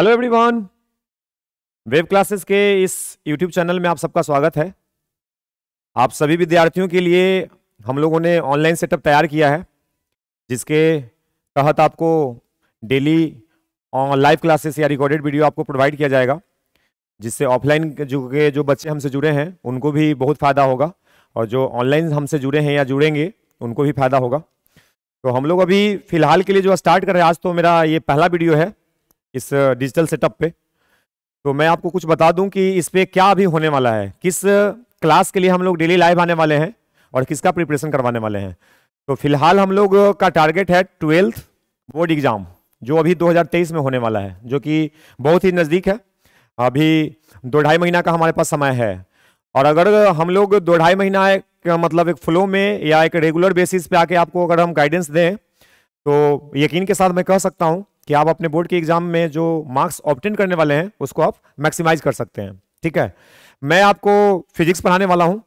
hello everyone web classes के इस YouTube channel में आप सबका स्वागत है आप सभी विद्यार्थियों के लिए हम लोगों ने ऑनलाइन सेटअप तैयार किया है जिसके तहत आपको डेली लाइव क्लासेस या रिकॉर्डेड वीडियो आपको प्रोवाइड किया जाएगा जिससे ऑफलाइन जो के जो बच्चे हमसे जुड़े हैं उनको भी बहुत फ़ायदा होगा और जो ऑनलाइन हमसे जुड़े हैं या जुड़ेंगे उनको भी फ़ायदा होगा तो हम लोग अभी फ़िलहाल के लिए जो स्टार्ट कर रहे हैं आज तो मेरा ये पहला वीडियो है इस डिजिटल सेटअप पे तो मैं आपको कुछ बता दूं कि इस पर क्या अभी होने वाला है किस क्लास के लिए हम लोग डेली लाइव आने वाले हैं और किसका प्रिपरेशन करवाने वाले हैं तो फिलहाल हम लोग का टारगेट है ट्वेल्थ बोर्ड एग्ज़ाम जो अभी 2023 में होने वाला है जो कि बहुत ही नज़दीक है अभी दो ढाई महीना का हमारे पास समय है और अगर हम लोग दो ढाई महीना एक मतलब एक फ्लो में या एक रेगुलर बेसिस पे आके आपको अगर हम गाइडेंस दें तो यकीन के साथ मैं कह सकता हूँ कि आप अपने बोर्ड के एग्जाम में जो मार्क्स ऑप्टेन करने वाले हैं उसको आप मैक्सिमाइज कर सकते हैं ठीक है मैं आपको फिजिक्स पढ़ाने वाला हूँ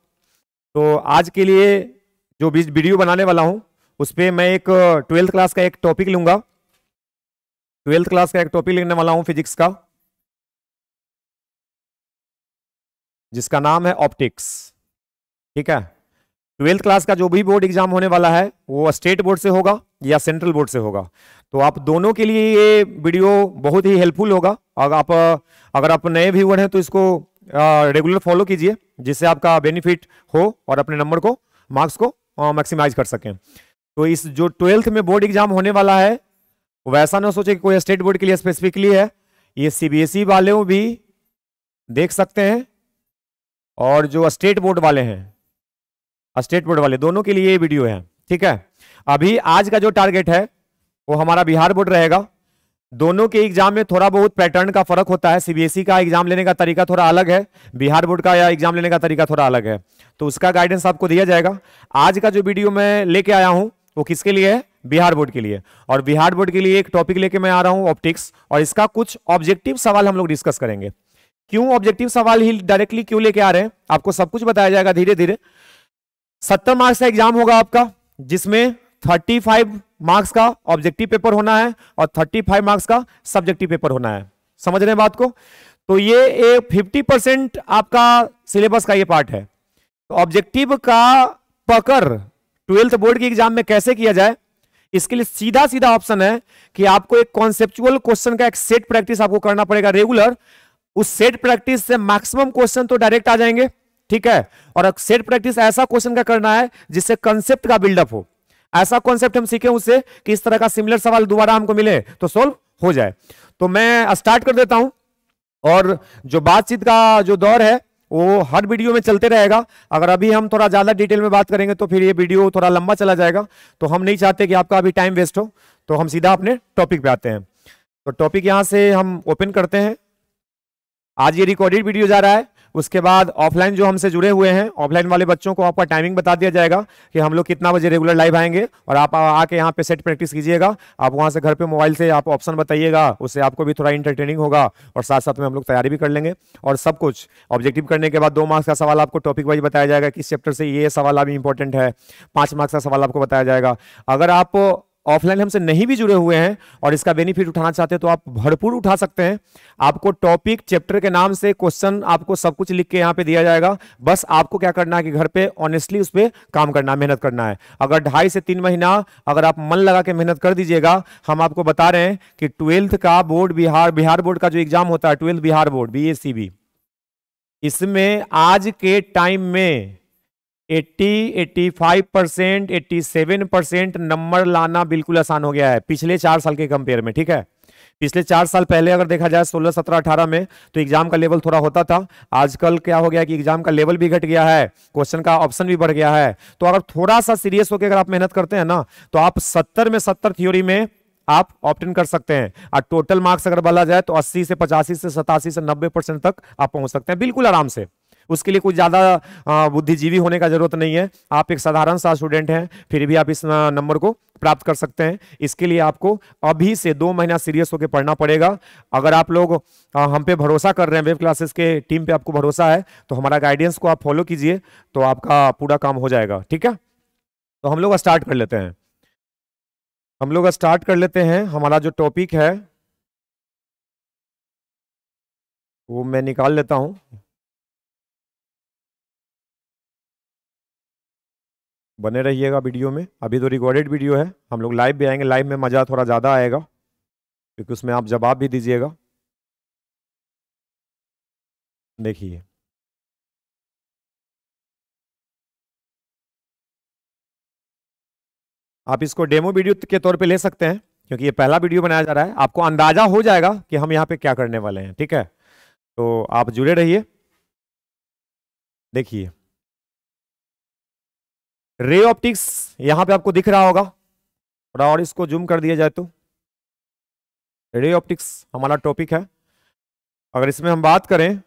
तो आज के लिए जो वीडियो बनाने वाला हूँ उस पर मैं एक ट्वेल्थ क्लास का एक टॉपिक लूंगा ट्वेल्थ क्लास का एक टॉपिक लेने वाला हूँ फिजिक्स का जिसका नाम है ऑप्टिक्स ठीक है ट्वेल्थ क्लास का जो भी बोर्ड एग्जाम होने वाला है वो स्टेट बोर्ड से होगा या सेंट्रल बोर्ड से होगा तो आप दोनों के लिए ये वीडियो बहुत ही हेल्पफुल होगा अगर आप अगर आप नए व्यूअर हैं तो इसको रेगुलर फॉलो कीजिए जिससे आपका बेनिफिट हो और अपने नंबर को मार्क्स को मैक्सिमाइज कर सकें तो इस जो ट्वेल्थ में बोर्ड एग्जाम होने वाला है वैसा ना सोचे कि कोई स्टेट बोर्ड के लिए स्पेसिफिकली है ये सीबीएसई वाले भी देख सकते हैं और जो स्टेट बोर्ड वाले हैं स्टेट बोर्ड वाले दोनों के लिए ये वीडियो है ठीक है अभी आज का जो टारगेट है वो हमारा बिहार बोर्ड रहेगा दोनों के एग्जाम में थोड़ा बहुत पैटर्न का फर्क होता है सीबीएसई e का एग्जाम लेने का तरीका थोड़ा अलग है बिहार बोर्ड का या एग्जाम लेने का तरीका थोड़ा अलग है तो उसका गाइडेंस आपको दिया जाएगा आज का जो वीडियो मैं लेके आया हूँ वो किसके लिए है बिहार बोर्ड के लिए और बिहार बोर्ड के लिए एक टॉपिक लेके मैं आ रहा हूँ ऑप्टिक्स और इसका कुछ ऑब्जेक्टिव सवाल हम लोग डिस्कस करेंगे क्यों ऑब्जेक्टिव सवाल ही डायरेक्टली क्यों लेके आ रहे हैं आपको सब कुछ बताया जाएगा धीरे धीरे सत्तर मार्क्स का एग्जाम होगा आपका जिसमें थर्टी फाइव मार्क्स का ऑब्जेक्टिव पेपर होना है और थर्टी फाइव मार्क्स का सब्जेक्टिव पेपर होना है समझ रहे हैं बात को तो ये एक फिफ्टी परसेंट आपका सिलेबस का ये पार्ट है तो ऑब्जेक्टिव का पकड़ ट्वेल्थ बोर्ड के एग्जाम में कैसे किया जाए इसके लिए सीधा सीधा ऑप्शन है कि आपको एक कॉन्सेप्चुअल क्वेश्चन का एक सेट प्रैक्टिस आपको करना पड़ेगा रेगुलर उस सेट प्रैक्टिस से मैक्सिमम क्वेश्चन तो डायरेक्ट आ जाएंगे ठीक है और सेट प्रैक्टिस ऐसा क्वेश्चन का करना है जिससे कंसेप्ट का बिल्डअप हो ऐसा कॉन्सेप्ट हम सीखे उससे कि इस तरह का सिमिलर सवाल दोबारा हमको मिले तो सोल्व हो जाए तो मैं स्टार्ट कर देता हूं और जो बातचीत का जो दौर है वो हर वीडियो में चलते रहेगा अगर अभी हम थोड़ा ज़्यादा डिटेल में बात करेंगे तो फिर ये वीडियो थोड़ा लंबा चला जाएगा तो हम नहीं चाहते कि आपका अभी टाइम वेस्ट हो तो हम सीधा अपने टॉपिक पे आते हैं तो टॉपिक यहां से हम ओपन करते हैं आज ये रिकॉर्डेड वीडियो जा रहा है उसके बाद ऑफलाइन जो हमसे जुड़े हुए हैं ऑफलाइन वाले बच्चों को आपका टाइमिंग बता दिया जाएगा कि हम लोग कितना बजे रेगुलर लाइव आएंगे और आप आके यहाँ पे सेट प्रैक्टिस कीजिएगा आप वहाँ से घर पे मोबाइल से आप ऑप्शन बताइएगा उससे आपको भी थोड़ा इंटरटेनिंग होगा और साथ साथ में हम लोग तैयारी भी कर लेंगे और सब कुछ ऑब्जेक्टिव करने के बाद दो मार्क्स का सवाल आपको टॉपिक वाइज बताया जाएगा किस चैप्टर से ये सवाल अभी इंपॉर्टेंट है पाँच मार्क्स का सवाल आपको बताया जाएगा अगर आप ऑफलाइन हमसे नहीं भी जुड़े हुए हैं और इसका बेनिफिट उठाना चाहते हैं तो आप भरपूर उठा सकते हैं आपको टॉपिक चैप्टर के नाम से क्वेश्चन आपको सब कुछ लिख के यहाँ पे दिया जाएगा बस आपको क्या करना है कि घर पे ऑनेस्टली उस पर काम करना है मेहनत करना है अगर ढाई से तीन महीना अगर आप मन लगा के मेहनत कर दीजिएगा हम आपको बता रहे हैं कि ट्वेल्थ का बोर्ड बिहार बिहार बोर्ड का जो एग्जाम होता है ट्वेल्थ बिहार बोर्ड बी इसमें आज के टाइम में eighty eighty five percent eighty seven percent number लाना बिल्कुल आसान हो गया है पिछले चार साल के कंपेयर में ठीक है पिछले चार साल पहले अगर देखा जाए सोलह सत्रह अठारह में तो एग्जाम का लेवल थोड़ा होता था आजकल क्या हो गया कि एग्जाम का लेवल भी घट गया है क्वेश्चन का ऑप्शन भी बढ़ गया है तो अगर थोड़ा सा सीरियस होकर अगर आप मेहनत करते हैं ना तो आप सत्तर में सत्तर थ्योरी में आप ऑप्टेन कर सकते हैं और टोटल मार्क्स अगर बोला जाए तो अस्सी से पचासी से सतासी से नब्बे परसेंट तक आप पहुंच सकते हैं बिल्कुल आराम से उसके लिए कुछ ज़्यादा बुद्धिजीवी होने का ज़रूरत नहीं है आप एक साधारण सा स्टूडेंट हैं फिर भी आप इस नंबर को प्राप्त कर सकते हैं इसके लिए आपको अभी से दो महीना सीरियस होकर पढ़ना पड़ेगा अगर आप लोग हम पे भरोसा कर रहे हैं वेब क्लासेस के टीम पे आपको भरोसा है तो हमारा गाइडेंस को आप फॉलो कीजिए तो आपका पूरा काम हो जाएगा ठीक है तो हम लोग स्टार्ट कर लेते हैं हम लोग स्टार्ट कर लेते हैं हमारा जो टॉपिक है वो मैं निकाल लेता हूँ बने रहिएगा वीडियो में अभी तो रिकॉर्डेड वीडियो है हम लोग लाइव भी आएंगे लाइव में मज़ा थोड़ा ज़्यादा आएगा क्योंकि उसमें आप जवाब भी दीजिएगा देखिए आप इसको डेमो वीडियो के तौर पे ले सकते हैं क्योंकि ये पहला वीडियो बनाया जा रहा है आपको अंदाज़ा हो जाएगा कि हम यहाँ पे क्या करने वाले हैं ठीक है तो आप जुड़े रहिए देखिए रे ऑप्टिक्स यहां पे आपको दिख रहा होगा थोड़ा और इसको जूम कर दिया जाए तो रे ऑप्टिक्स हमारा टॉपिक है अगर इसमें हम बात करें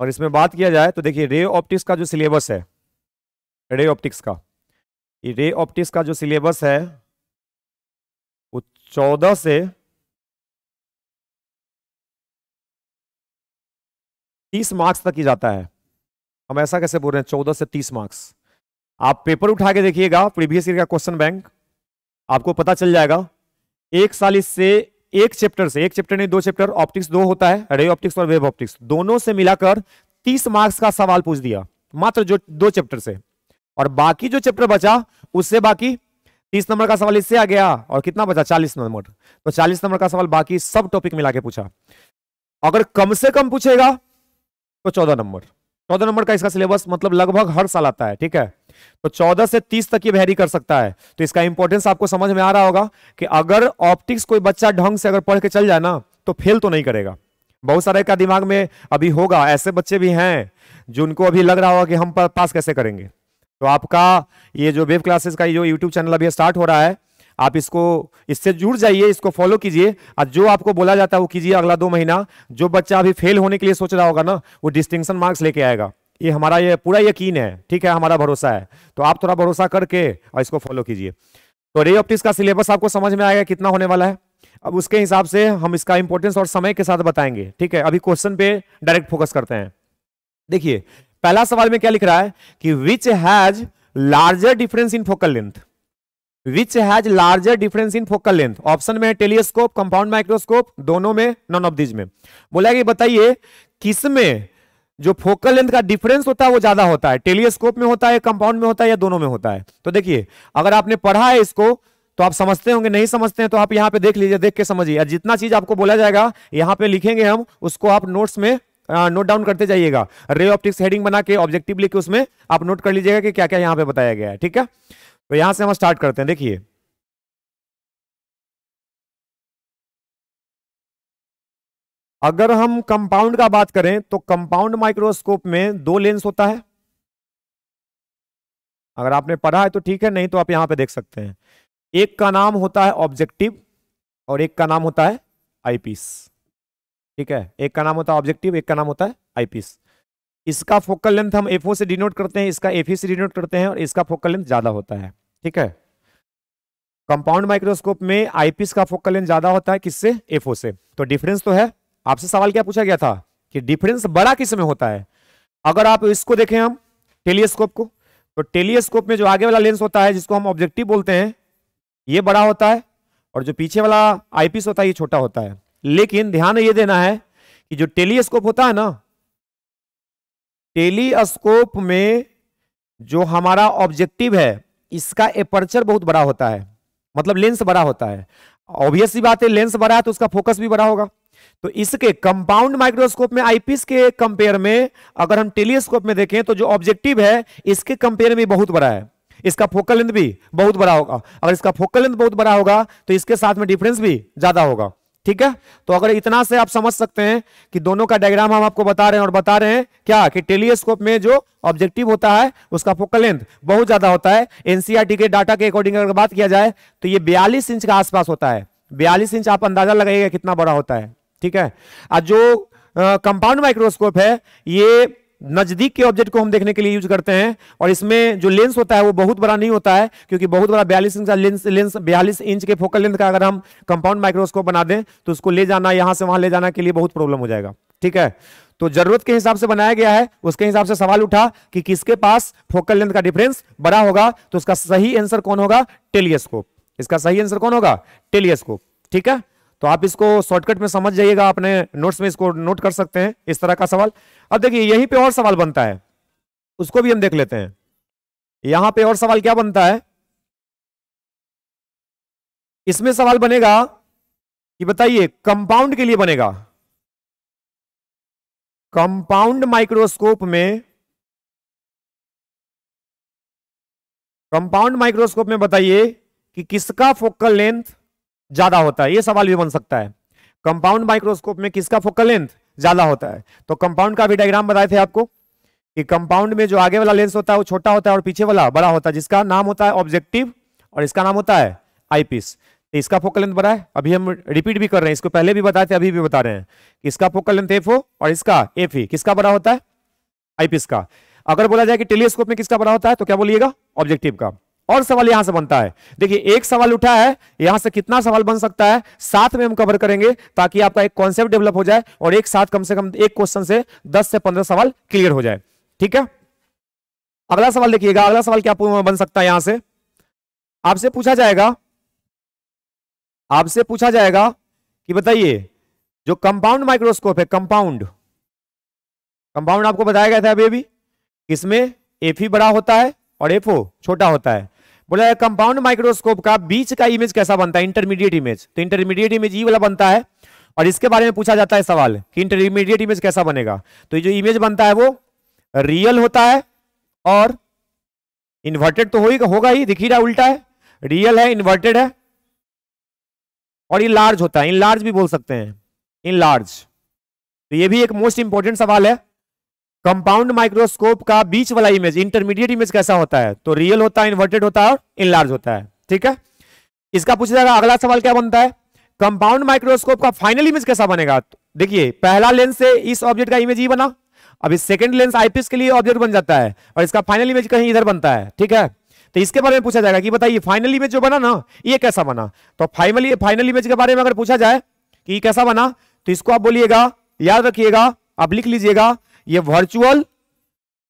और इसमें बात किया जाए तो देखिए रे ऑप्टिक्स का जो सिलेबस है रे ऑप्टिक्स का ये रे ऑप्टिक्स का जो सिलेबस है वो चौदह से तीस मार्क्स तक ही जाता है हम ऐसा कैसे बोल रहे हैं चौदह से तीस मार्क्स आप पेपर उठा के देखिएगा प्रीवियस ईयर का क्वेश्चन बैंक आपको पता चल जाएगा एक साल इससे एक चैप्टर से एक चैप्टर नहीं दो चैप्टर ऑप्टिक्स दो होता है रे ऑप्टिक्स और वेब ऑप्टिक्स दोनों से मिलाकर तीस मार्क्स का सवाल पूछ दिया मात्र जो दो चैप्टर से और बाकी जो चैप्टर बचा उससे बाकी तीस नंबर का सवाल इससे आ गया और कितना बचा चालीस नंबर तो चालीस नंबर का सवाल बाकी सब टॉपिक मिला के पूछा अगर कम से कम पूछेगा तो चौदह नंबर चौदह नंबर का इसका सिलेबस मतलब लगभग हर साल आता है ठीक है तो चौदह से तीस तक ये वेरी कर सकता है तो इसका इंपॉर्टेंस आपको समझ में आ रहा होगा कि अगर ऑप्टिक्स कोई बच्चा ढंग से अगर पढ़ के चल जाए ना तो फेल तो नहीं करेगा बहुत सारे का दिमाग में अभी होगा ऐसे बच्चे भी हैं जिनको अभी लग रहा होगा कि हम पास कैसे करेंगे तो आपका ये जो वेब क्लासेस का ये जो यूट्यूब चैनल अभी स्टार्ट हो रहा है आप इसको इससे जुड़ जाइए इसको फॉलो कीजिए और जो आपको बोला जाता है वो कीजिए अगला दो महीना जो बच्चा अभी फेल होने के लिए सोच रहा होगा ना वो डिस्टिंक्शन मार्क्स लेके आएगा ये हमारा ये पूरा यकीन है ठीक है हमारा भरोसा है तो आप थोड़ा भरोसा करके और इसको फॉलो कीजिए तो रे ऑप्टिक्स का सिलेबस आपको समझ में आएगा कितना होने वाला है अब उसके हिसाब से हम इसका इंपॉर्टेंस और समय के साथ बताएंगे ठीक है अभी क्वेश्चन पे डायरेक्ट फोकस करते हैं देखिए पहला सवाल में क्या लिख रहा है कि which has larger difference in focal length which has larger difference in focal length option में टेलीस्कोप कंपाउंड माइक्रोस्कोप दोनों में नॉन ऑफ दिज में बोला कि बताइए किसमें जो फोकल लेंथ का डिफरेंस होता है वो ज्यादा होता है टेलीस्कोप में होता है कंपाउंड में होता है या दोनों में होता है तो देखिए अगर आपने पढ़ा है इसको तो आप समझते होंगे नहीं समझते हैं तो आप यहाँ पे देख लीजिए देख के समझिए जितना चीज आपको बोला जाएगा यहाँ पे लिखेंगे हम उसको आप नोट्स में नोट डाउन करते जाइएगा रे ऑप्टिक्स हेडिंग बना के ऑब्जेक्टिव लिख के उसमें आप नोट कर लीजिएगा कि क्या क्या यहाँ पे बताया गया है ठीक है तो यहां से हम स्टार्ट करते हैं देखिए अगर हम कंपाउंड का बात करें तो कंपाउंड माइक्रोस्कोप में दो लेंस होता है अगर आपने पढ़ा है तो ठीक है नहीं तो आप यहां पे देख सकते हैं एक का नाम होता है ऑब्जेक्टिव और एक का नाम होता है आईपीस ठीक है एक का नाम होता है ऑब्जेक्टिव एक का नाम होता है आईपीस इसका फोकल लेंथ हम एफ से डिनोट करते हैं इसका एफ से डिनोट करते हैं और इसका फोकल लेंथ ज्यादा होता है ठीक है कंपाउंड माइक्रोस्कोप में आईपीस का फोकल लेंथ ज्यादा होता है किससे एफ से तो डिफरेंस तो है आपसे सवाल क्या पूछा गया था कि डिफरेंस बड़ा किस में होता है अगर आप इसको देखें हम टेलीस्कोप को तो टेलीस्कोप में जो आगे वाला लेंस होता है जिसको हम ऑब्जेक्टिव बोलते हैं ये बड़ा होता है और जो पीछे वाला आईपीस होता है ये छोटा होता है लेकिन ध्यान ये देना है कि जो टेलीस्कोप होता है ना टेलीस्कोप में जो हमारा ऑब्जेक्टिव है इसका एपर्चर बहुत बड़ा होता है मतलब लेंस बड़ा होता है ऑब्वियस बात है लेंस बड़ा है तो उसका फोकस भी बड़ा होगा तो इसके कंपाउंड माइक्रोस्कोप में आईपीस के कंपेयर में अगर हम टेलीस्कोप में देखें तो जो ऑब्जेक्टिव है इसके कंपेयर में बहुत बड़ा है इसका फोकल लेंथ भी बहुत बड़ा होगा अगर इसका फोकल लेंथ बहुत बड़ा होगा तो इसके साथ में डिफरेंस भी ज्यादा होगा ठीक है तो अगर इतना से आप समझ सकते हैं कि दोनों का डायग्राम हम आपको बता रहे हैं और बता रहे हैं क्या कि टेलीस्कोप में जो ऑब्जेक्टिव होता है उसका फोकल लेंथ बहुत ज्यादा होता है एनसीआरटी e के डाटा के अकॉर्डिंग अगर बात किया जाए तो ये बयालीस इंच के आसपास होता है बयालीस इंच आप अंदाजा लगाइएगा कितना बड़ा होता है ठीक है और जो कंपाउंड माइक्रोस्कोप है ये नजदीक के ऑब्जेक्ट को हम देखने के लिए यूज करते हैं और इसमें जो लेंस होता है वो बहुत बड़ा नहीं होता है क्योंकि बहुत बड़ा बयालीस इंच का लेंस लेंस बयालीस इंच के फोकल लेंथ का अगर हम कंपाउंड माइक्रोस्कोप बना दें तो उसको ले जाना यहां से वहां ले जाना के लिए बहुत प्रॉब्लम हो जाएगा ठीक है तो जरूरत के हिसाब से बनाया गया है उसके हिसाब से सवाल उठा कि किसके पास फोकल लेंथ का डिफरेंस बड़ा होगा तो उसका सही आंसर कौन होगा टेलीस्कोप इसका सही आंसर कौन होगा टेलीस्कोप ठीक है तो आप इसको शॉर्टकट में समझ जाइएगा अपने नोट्स में इसको नोट कर सकते हैं इस तरह का सवाल अब देखिए यहीं पे और सवाल बनता है उसको भी हम देख लेते हैं यहां पे और सवाल क्या बनता है इसमें सवाल बनेगा कि बताइए कंपाउंड के लिए बनेगा कंपाउंड माइक्रोस्कोप में कंपाउंड माइक्रोस्कोप में बताइए कि किसका फोकल लेंथ ज्यादा होता है ये सवाल भी बन सकता है कंपाउंड माइक्रोस्कोप में किसका फोकल लेंथ ज्यादा होता है तो कंपाउंड का भी डायग्राम बताए थे आपको कि कंपाउंड में जो आगे वाला लेंस होता है वो छोटा होता है और पीछे वाला बड़ा होता है जिसका नाम होता है ऑब्जेक्टिव और इसका नाम होता है आईपीस तो इसका फोकल लेंथ बड़ा है अभी हम रिपीट भी कर रहे हैं इसको पहले भी बताए थे अभी भी बता रहे हैं इसका फोकल लेंथ एफ और इसका एफ किसका बड़ा होता है आईपीस का अगर बोला जाए कि टेलीस्कोप में किसका बड़ा होता है तो क्या बोलिएगा ऑब्जेक्टिव का और सवाल यहां से बनता है देखिए एक सवाल उठा है यहां से कितना सवाल बन सकता है साथ में हम कवर करेंगे ताकि आपका एक कॉन्सेप्ट डेवलप हो जाए और एक साथ कम से कम एक क्वेश्चन से दस से पंद्रह सवाल क्लियर हो जाए ठीक है अगला सवाल देखिएगा अगला सवाल क्या बन सकता है यहां से आपसे पूछा जाएगा आपसे पूछा जाएगा कि बताइए जो कंपाउंड माइक्रोस्कोप है कंपाउंड कंपाउंड आपको बताया गया था अभी अभी इसमें एफ e बड़ा होता है और एफ छोटा होता है बोला कंपाउंड माइक्रोस्कोप का बीच का इमेज कैसा बनता है इंटरमीडिएट इमेज तो इंटरमीडिएट इमेज ई वाला बनता है और इसके बारे में पूछा जाता है सवाल कि इंटरमीडिएट इमेज कैसा बनेगा तो ये जो इमेज बनता है वो रियल होता है और इन्वर्टेड तो होगा ही होगा ही दिखी रहा उल्टा है रियल है इन्वर्टेड है और ये लार्ज होता है इन लार्ज भी बोल सकते हैं इन लार्ज तो ये भी एक मोस्ट इंपॉर्टेंट सवाल है कंपाउंड माइक्रोस्कोप का बीच वाला इमेज इंटरमीडिएट इमेज कैसा होता है तो रियल होता है इन्वर्टेड होता है और इनलार्ज होता है ठीक है इसका पूछा जाएगा अगला सवाल क्या बनता है कंपाउंड माइक्रोस्कोप का फाइनल इमेज कैसा बनेगा तो देखिए पहला लेंस से इस ऑब्जेक्ट का इमेज ही बना अभी सेकंड लेंस आईपीएस के लिए ऑब्जेक्ट बन जाता है और इसका फाइनल इमेज कहीं इधर बनता है ठीक है तो इसके बारे में पूछा जाएगा कि बताइए फाइनल इमेज जो बना ना ये कैसा बना तो फाइनल फाइनल इमेज के बारे में अगर पूछा जाए कि कैसा बना तो इसको आप बोलिएगा याद रखिएगा आप लिख लीजिएगा ये वर्चुअल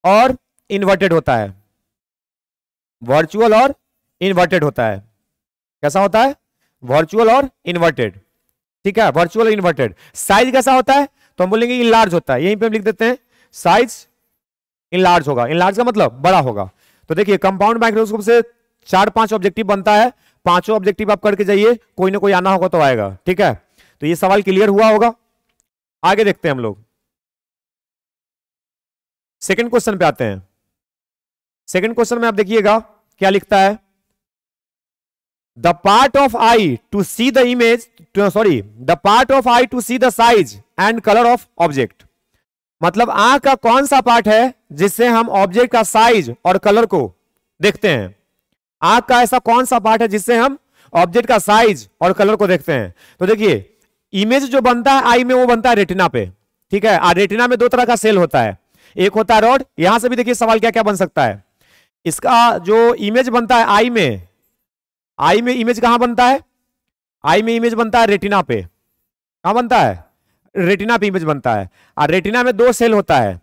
और इन्वर्टेड होता है वर्चुअल और इन्वर्टेड होता है कैसा होता है वर्चुअल और इन्वर्टेड ठीक है वर्चुअल और इन्वर्टेड साइज कैसा होता है तो हम बोलेंगे इनलार्ज होता है यहीं पे हम लिख देते हैं साइज इनलार्ज होगा इनलार्ज का मतलब बड़ा होगा तो देखिए कंपाउंड माइक्रोस्कोप से चार पांच ऑब्जेक्टिव बनता है पांचों ऑब्जेक्टिव आप करके जाइए कोई ना कोई आना होगा तो आएगा ठीक है तो ये सवाल क्लियर हुआ होगा आगे देखते हैं हम लोग सेकंड क्वेश्चन पे आते हैं सेकंड क्वेश्चन में आप देखिएगा क्या लिखता है the part of eye to see the image sorry the part of eye to see the size and colour of object मतलब आंख का कौन सा पार्ट है जिससे हम ऑब्जेक्ट का साइज और कलर को देखते हैं आंख का ऐसा कौन सा पार्ट है जिससे हम ऑब्जेक्ट का साइज और कलर को देखते हैं तो देखिए इमेज जो बनता है आई में वो बनता है रेटिना पे ठीक है रेटिना में दो तरह का सेल होता है एक होता है रॉड यहां से भी देखिए सवाल क्या क्या बन सकता है इसका जो इमेज बनता है आई में आई में इमेज कहां बनता है आई में इमेज बनता है रेटिना पे कहां बनता है रेटिना पे इमेज बनता है और रेटिना में दो सेल होता है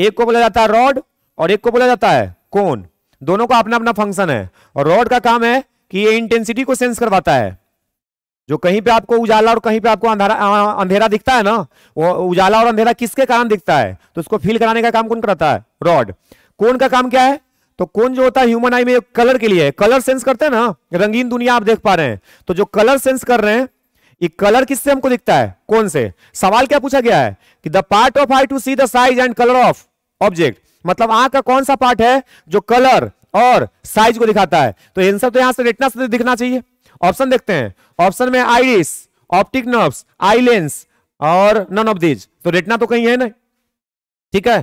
एक को बोला जाता है रॉड और एक को बोला जाता है कौन दोनों का अपना अपना फंक्शन है और रॉड का काम है कि ये इंटेंसिटी को सेंस करवाता है जो कहीं पे आपको उजाला और कहीं पे आपको अंधेरा अंधेरा दिखता है ना वो उजाला और अंधेरा किसके कारण दिखता है तो उसको फील कराने का काम कौन करता है रॉड कौन का काम क्या है तो कौन जो होता है ह्यूमन आई में कलर के लिए कलर सेंस करते हैं ना रंगीन दुनिया आप देख पा रहे हैं तो जो कलर सेंस कर रहे हैं ये कलर किससे हमको दिखता है कौन से सवाल क्या पूछा गया है कि the part of eye to see the size and colour of object मतलब आंख का कौन सा पार्ट है जो कलर और साइज को दिखाता है तो आंसर तो यहां से रेटना से दिखना चाहिए ऑप्शन देखते हैं ऑप्शन में iris optic nerves eye lens और नन ऑफ दीज तो रेटना तो कहीं है ना ठीक है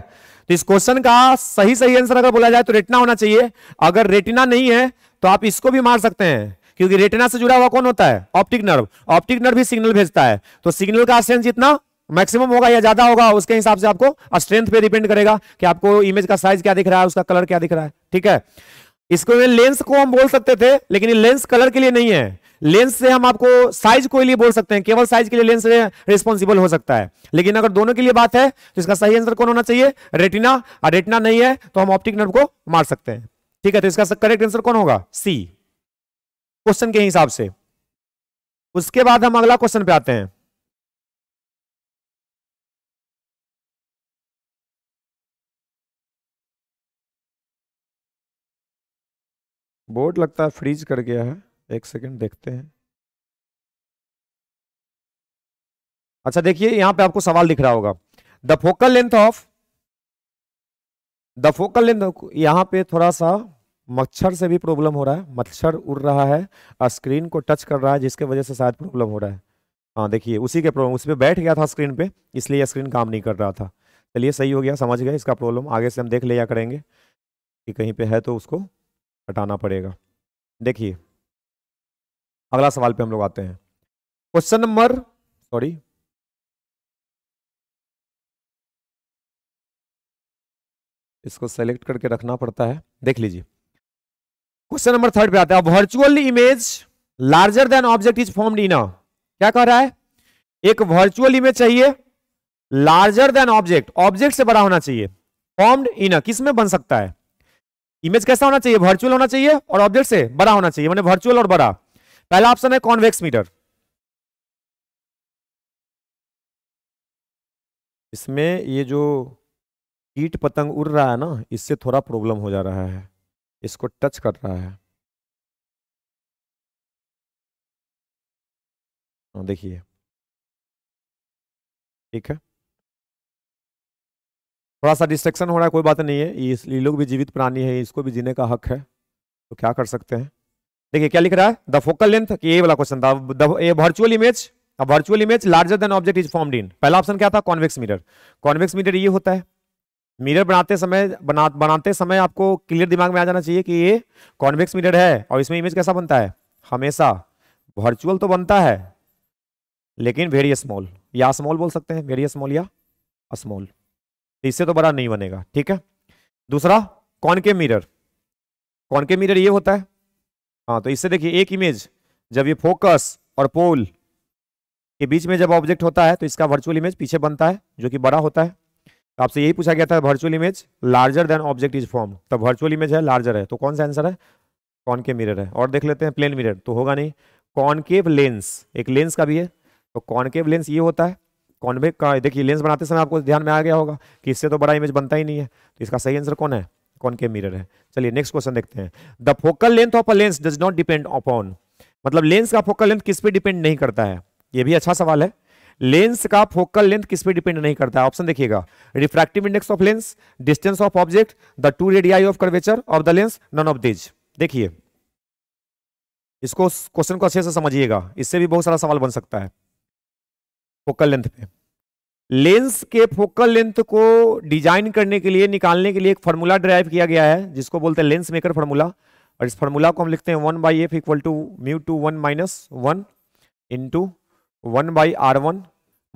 तो इस क्वेश्चन का सही सही आंसर अगर बोला जाए तो रेटना होना चाहिए अगर रेटिना नहीं है तो आप इसको भी मार सकते हैं क्योंकि रेटिना से जुड़ा हुआ कौन होता है ऑप्टिक नर्व ऑप्टिक नर्व भी सिग्नल भेजता है तो सिग्नल का स्ट्रेंथ जितना मैक्सिमम होगा या ज्यादा होगा उसके हिसाब से आपको स्ट्रेंथ पे डिपेंड करेगा कि आपको इमेज का साइज क्या दिख रहा है उसका कलर क्या दिख रहा है ठीक है इसको लेंस को हम बोल सकते थे लेकिन ये लेंस कलर के लिए नहीं है लेंस से हम आपको साइज को लिए बोल सकते हैं केवल साइज के लिए लेंस रिस्पॉन्सिबल हो सकता है लेकिन अगर दोनों के लिए बात है तो इसका सही आंसर कौन होना चाहिए रेटिना और रेटिना नहीं है तो हम ऑप्टिक नर्व को मार सकते हैं ठीक है तो इसका करेक्ट आंसर कौन होगा सी क्वेश्चन के हिसाब से उसके बाद हम अगला क्वेश्चन पे आते हैं बोर्ड लगता है फ्रीज कर गया है एक सेकंड देखते हैं अच्छा देखिए यहां पे आपको सवाल दिख रहा होगा the focal length of the focal length यहाँ पे थोड़ा सा मच्छर से भी प्रॉब्लम हो रहा है मच्छर उड़ रहा है और स्क्रीन को टच कर रहा है जिसके वजह से शायद प्रॉब्लम हो रहा है हाँ देखिए उसी के प्रॉब्लम उस पर बैठ गया था स्क्रीन पे इसलिए स्क्रीन काम नहीं कर रहा था चलिए सही हो गया समझ गए इसका प्रॉब्लम आगे से हम देख लिया करेंगे कि कहीं पे है तो उसको हटाना पड़ेगा देखिए अगला सवाल पे हम लोग आते हैं क्वेश्चन नंबर सॉरी इसको सेलेक्ट करके रखना पड़ता है देख लीजिए क्वेश्चन नंबर थर्ड पे आता है virtual image larger than object is formed in क्या कह रहा है एक वर्चुअल इमेज चाहिए लार्जर देन ऑब्जेक्ट ऑब्जेक्ट से बड़ा होना चाहिए फॉर्म्ड इन किस में बन सकता है इमेज कैसा होना चाहिए वर्चुअल होना चाहिए और ऑब्जेक्ट से बड़ा होना चाहिए मैंने वर्चुअल और बड़ा पहला ऑप्शन है कॉन्वेक्स मीटर इसमें ये जो कीट पतंग उड़ रहा है ना इससे थोड़ा प्रॉब्लम हो जा रहा है इसको टच कर रहा है हाँ, देखिए ठीक है थोड़ा सा डिस्ट्रेक्शन हो रहा है कोई बात नहीं है इस ये लोग भी जीवित प्राणी है इसको भी जीने का हक है तो क्या कर सकते हैं देखिए क्या लिख रहा है द फोकल लेंथ ये वाला क्वेश्चन था ये वर्चुअल इमेज अब virtual image larger than object is formed in पहला ऑप्शन क्या था कॉन्वेक्स मिरर कॉन्वेक्स मिरर ये होता है मिरर बनाते समय बना बनाते समय आपको क्लियर दिमाग में आ जाना चाहिए कि ये कॉन्वेक्स मिरर है और इसमें इमेज कैसा बनता है हमेशा वर्चुअल तो बनता है लेकिन वेरी स्मॉल या स्मॉल बोल सकते हैं वेरी स्मॉल या स्मॉल इससे तो बड़ा नहीं बनेगा ठीक है दूसरा कॉनकेव मिरर के मिरर ये होता है हाँ तो इससे देखिए एक इमेज जब ये फोकस और पोल के बीच में जब ऑब्जेक्ट होता है तो इसका वर्चुअल इमेज पीछे बनता है जो कि बड़ा होता है तो आपसे यही पूछा गया था virtual image larger than object is form तब वर्चुअल इमेज है लार्जर है तो कौन सा आंसर है कौन के मिरर है और देख लेते हैं प्लेन मिरर तो होगा नहीं कॉनकेव लेंस एक लेंस का भी है तो कॉनकेव लेंस ये होता है कॉन्वेक का देखिए लेंस बनाते समय आपको ध्यान में आ गया होगा कि इससे तो बड़ा इमेज बनता ही नहीं है तो इसका सही आंसर कौन है कौन के मिरर है चलिए नेक्स्ट क्वेश्चन देखते हैं the focal length of a lens does not depend upon मतलब लेंस का फोकल लेंथ किस पे डिपेंड नहीं करता है ये भी अच्छा सवाल है लेंस का फोकल लेंथ किस पे डिपेंड नहीं करता है ऑप्शन देखिएगा refractive index of lens distance of object the two radii of curvature of the lens none of these देखिए इसको क्वेश्चन को अच्छे से समझिएगा इससे भी बहुत सारा सवाल बन सकता है फोकल लेंथ पे लेंस के फोकल लेंथ को डिजाइन करने के लिए निकालने के लिए एक फार्मूला ड्राइव किया गया है जिसको बोलते हैं लेंस मेकर फार्मूला और इस फार्मूला को हम लिखते हैं one by F equal to mu two one minus one into one by are one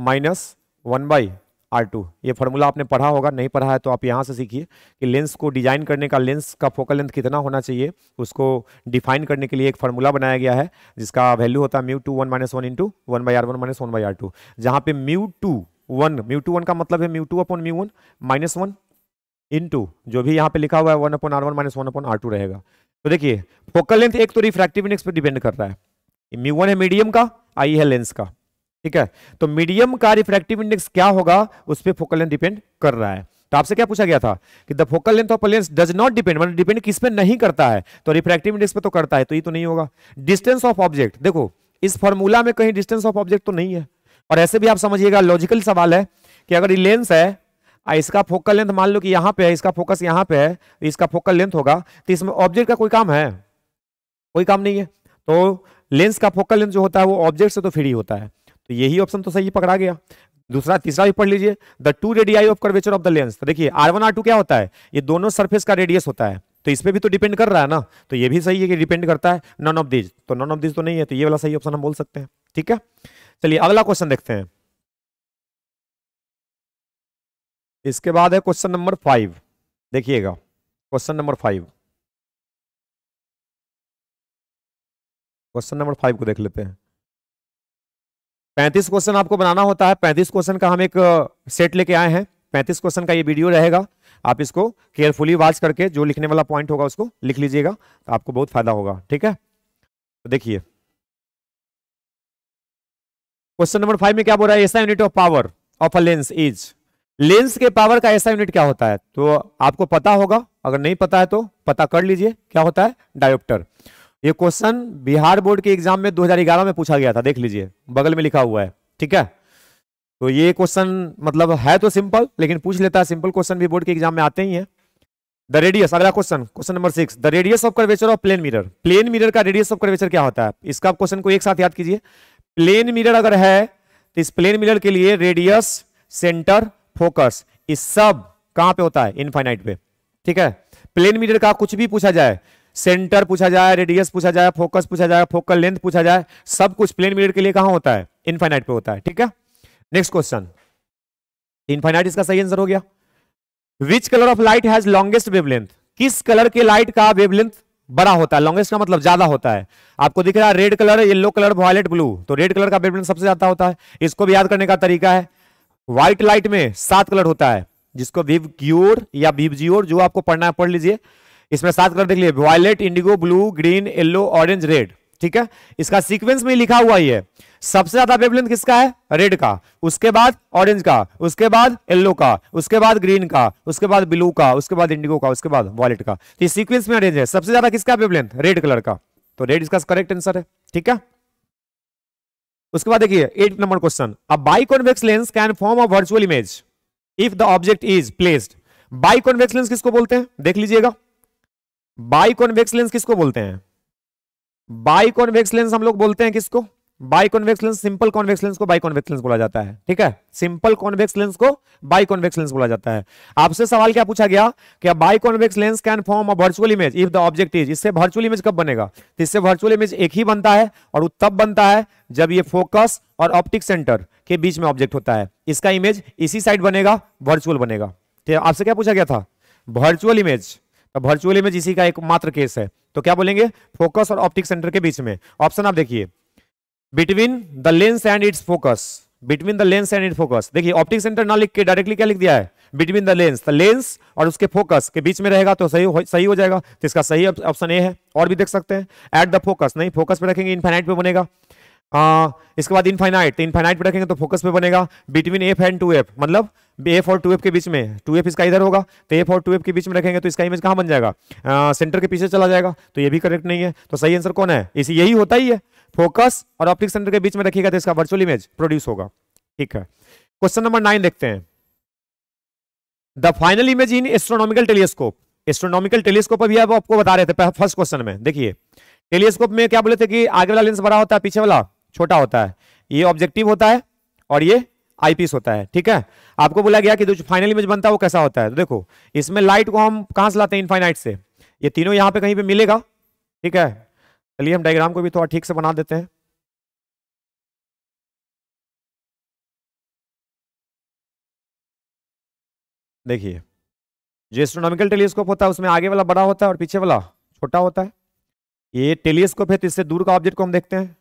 minus one by are two ये फॉर्मूला आपने पढ़ा होगा नहीं पढ़ा है तो आप यहाँ से सीखिए कि लेंस को डिजाइन करने का लेंस का फोकल लेंथ कितना होना चाहिए उसको डिफाइन करने के लिए एक फार्मूला बनाया गया है जिसका वैल्यू होता है mu two one minus one into one by are one minus one by are two जहाँ पे mu two one mu two one का मतलब है mu two upon mu one minus one into जो भी यहाँ पे लिखा हुआ है one upon r one minus one upon r two रहेगा तो देखिए फोकल लेंथ एक तो रिफ्रैक्टिव इंडेक्स पर डिपेंड कर रहा है म्यू वन है मीडियम का आई है लेंस का ठीक है तो मीडियम का रिफ्रैक्टिव इंडेक्स क्या होगा उस पर फोकल लेंथ डिपेंड कर रहा है तो आपसे क्या पूछा गया था कि the focal length of lens does not depend मतलब डिपेंड किस पे नहीं करता है तो रिफ्रैक्टिव इंडेक्स पे तो करता है तो ये तो नहीं होगा डिस्टेंस ऑफ ऑब्जेक्ट देखो इस फॉर्मूला में कहीं डिस्टेंस ऑफ ऑब्जेक्ट तो नहीं है और ऐसे भी आप समझिएगा लॉजिकल सवाल है कि अगर ये लेंस है इसका फोकल लेंथ मान लो कि यहां पे है इसका फोकस यहां पे है इसका फोकल लेंथ होगा तो इसमें ऑब्जेक्ट का कोई काम है कोई काम नहीं है तो लेंस का फोकल लेंथ जो होता है वो ऑब्जेक्ट से तो फ्री होता है तो यही ऑप्शन तो सही पकड़ा गया दूसरा तीसरा भी पढ़ लीजिए the two radii of curvature of the lens तो देखिए आर वन आर टू क्या होता है ये दोनों सरफेस का रेडियस होता है तो इस पर भी तो डिपेंड कर रहा है ना तो ये भी सही है कि डिपेंड करता है नॉन ऑफ दिज तो नॉन ऑफ दिज तो नहीं है तो ये वाला सही ऑप्शन हम बोल सकते हैं ठीक है चलिए अगला क्वेश्चन देखते हैं इसके बाद है क्वेश्चन नंबर फाइव देखिएगा question number five question number five को देख लेते हैं पैंतीस क्वेश्चन आपको बनाना होता है पैंतीस क्वेश्चन का हम एक सेट लेके आए हैं पैंतीस क्वेश्चन का ये वीडियो रहेगा आप इसको केयरफुली वॉच करके जो लिखने वाला पॉइंट होगा उसको लिख लीजिएगा तो आपको बहुत फायदा होगा ठीक है तो देखिए क्वेश्चन नंबर फाइव में क्या बोल रहा है ऐसा unit of power of a lens is lens के पावर का ऐसा यूनिट क्या होता है तो आपको पता होगा अगर नहीं पता है तो पता कर लीजिए क्या होता है डायोप्टर ये क्वेश्चन बिहार बोर्ड के एग्जाम में 2011 में पूछा गया था देख लीजिए बगल में लिखा हुआ है ठीक है तो ये क्वेश्चन मतलब है तो सिंपल लेकिन पूछ लेता है सिंपल क्वेश्चन भी बोर्ड के एग्जाम में आते ही है द रेडियस अगला question question number six the radius of curvature of plane mirror plane mirror का रेडियस ऑफ कर्वेचर क्या होता है इसका क्वेश्चन को एक साथ याद कीजिए प्लेन मीर अगर है तो इस प्लेन मीर के लिए रेडियस सेंटर फोकस इस सब कहां पे होता है इनफाइनाइट पे ठीक है प्लेन मीटर का कुछ भी पूछा जाए सेंटर पूछा जाए रेडियस पूछा जाए फोकस पूछा जाए फोकल लेंथ पूछा जाए सब कुछ प्लेन मीडियर के लिए कहां होता है इनफाइनाइट पे होता है ठीक है नेक्स्ट क्वेश्चन इनफाइनाइट इसका सही आंसर हो गया which colour of light has longest wavelength किस कलर के लाइट का वेवलेंथ बड़ा होता है लॉन्गेस्ट का मतलब ज्यादा होता है आपको दिख रहा है red colour yellow colour violet blue तो रेड कलर का वेवलेंथ सबसे ज्यादा होता है इसको भी याद करने का तरीका है व्हाइट लाइट में सात कलर होता है जिसको विव क्योर या जियोर जो आपको पढ़ना है पढ़ लीजिए इसमें सात कलर देख लिए violet indigo blue green yellow orange red ठीक है इसका सीक्वेंस में लिखा हुआ ही है सबसे ज्यादा वेबलेंथ किसका है रेड का उसके बाद ऑरेंज का उसके बाद येल्लो का उसके बाद ग्रीन का उसके बाद ब्लू का उसके बाद इंडिगो का उसके बाद वॉलेट का तो ये सीक्वेंस में अरेंज है सबसे ज्यादा किसका वेबलेंथ रेड कलर का तो रेड इसका करेक्ट आंसर है ठीक है उसके बाद देखिए एट नंबर क्वेश्चन अब biconvex lens can form a virtual image if the object is placed biconvex lens किसको बोलते हैं देख लीजिएगा बाइकॉन्वेक्स लेंस किसको बोलते हैं बाइकॉन्वेक्स लेंस हम लोग बोलते हैं किसको biconvex lens simple convex lens को बाइकॉन्वेक्स लेंस बोला जाता है ठीक है सिंपल कॉन्वेक्स लेंस को बाइकॉन्वेक्स लेंस बोला जाता है आपसे सवाल क्या पूछा गया क्या biconvex lens can form a virtual image if the object is इससे वर्चुअल इमेज कब बनेगा तो इससे वर्चुअल इमेज एक ही बनता है और वो तब बनता है जब ये फोकस और ऑप्टिक सेंटर के बीच में ऑब्जेक्ट होता है इसका इमेज इसी साइड बनेगा वर्चुअल बनेगा ठीक तो है आपसे क्या पूछा गया था वर्चुअल इमेज वर्चुअल इमेज इसी का एकमात्र केस है तो क्या बोलेंगे फोकस और ऑप्टिक सेंटर के बीच में ऑप्शन आप देखिए between the lens and its focus between the lens and it focus देखिए ऑप्टिक सेंटर ना लिख के डायरेक्टली क्या लिख दिया है between the lens the lens और उसके फोकस के बीच में रहेगा तो सही हो, सही हो जाएगा तो इसका सही ऑप्शन ए है और भी देख सकते हैं एट द फोकस नहीं फोकस पे रखेंगे इनफाइनाइट पे बनेगा आ, इसके बाद इनफाइनाइट तो इनफाइनाइट पे रखेंगे तो फोकस पे बनेगा between f and two f मतलब एफ और टू एफ के बीच में टू एफ इसका इधर होगा तो एफ और टू एफ के बीच में रखेंगे तो इसका इमेज कहाँ बन जाएगा आ, सेंटर के पीछे चला जाएगा तो ये भी करेक्ट नहीं है तो सही आंसर कौन है इसी यही होता ही है फोकस और ऑप्टिक सेंटर के बीच में रखेगा तो इसका वर्चुअल इमेज प्रोड्यूस होगा ठीक है क्वेश्चन नंबर नाइन देखते हैं the final image in astronomical telescope astronomical telescope अभी आपको बता रहे थे फर्स्ट क्वेश्चन में देखिए टेलीस्कोप में क्या बोले थे कि आगे वाला लेंस बड़ा होता है पीछे वाला छोटा होता है ये ऑब्जेक्टिव होता है और ये आईपीस होता है ठीक है आपको बोला गया कि जो फाइनल इमेज बनता है वो कैसा होता है तो देखो इसमें लाइट को हम कहाँ से लाते हैं इनफाइनाइट से ये तीनों यहाँ पे कहीं पे मिलेगा ठीक है चलिए हम डायग्राम को भी थोड़ा ठीक से बना देते हैं देखिए जो एस्ट्रोनॉमिकल टेलीस्कोप होता है उसमें आगे वाला बड़ा होता है और पीछे वाला छोटा होता है ये टेलीस्कोप है तो इससे दूर का ऑब्जेक्ट को हम देखते हैं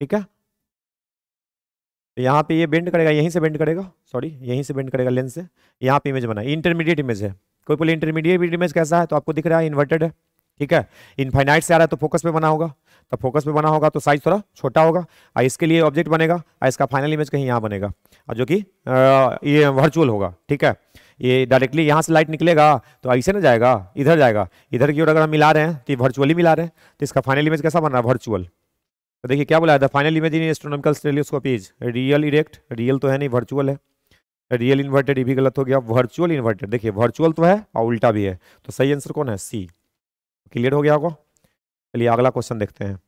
ठीक है तो यहाँ पे ये बेंड करेगा यहीं से बेंड करेगा सॉरी यहीं से बेंड करेगा लेंस से यहाँ पे इमेज बना इंटरमीडिएट इमेज है कोई बोले इंटरमीडिएट इमेज कैसा है तो आपको दिख रहा है इन्वर्टेड है ठीक है इनफाइनाइट से आ रहा है तो फोकस पे बना होगा तो फोकस पे बना होगा तो साइज थोड़ा छोटा होगा और इसके लिए ऑब्जेक्ट बनेगा और इसका फाइनल इमेज कहीं यहाँ बनेगा और जो कि ये वर्चुअल होगा ठीक है ये डायरेक्टली यहाँ से लाइट निकलेगा तो ऐसे ना जाएगा इधर जाएगा इधर की ओर अगर हम मिला रहे हैं तो ये वर्चुअली मिला रहे हैं तो इसका फाइनल इमेज कैसा बन रहा है वर्चुअल तो देखिए क्या बोला the final image in astronomical is real erect real तो है नहीं वर्चुअल है रियल इन्वर्टेड ये भी गलत हो गया वर्चुअल इन्वर्टेड देखिए वर्चुअल तो है और उल्टा भी है तो सही आंसर कौन है सी क्लियर हो गया आपको चलिए अगला क्वेश्चन देखते हैं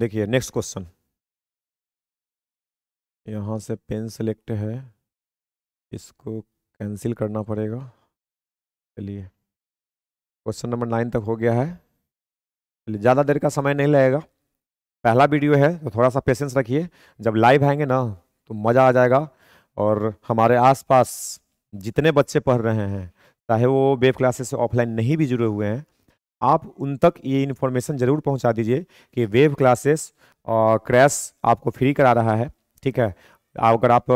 देखिए नेक्स्ट क्वेश्चन यहाँ से पेन सेलेक्ट है इसको कैंसिल करना पड़ेगा चलिए क्वेश्चन नंबर नाइन तक हो गया है चलिए ज़्यादा देर का समय नहीं लगेगा पहला वीडियो है तो थोड़ा सा पेशेंस रखिए जब लाइव आएंगे ना तो मज़ा आ जाएगा और हमारे आसपास जितने बच्चे पढ़ रहे हैं चाहे वो वेब क्लासेस से ऑफलाइन नहीं भी जुड़े हुए हैं आप उन तक ये इन्फॉर्मेशन ज़रूर पहुंचा दीजिए कि वेब क्लासेस क्रैश आपको फ्री करा रहा है ठीक है अगर आप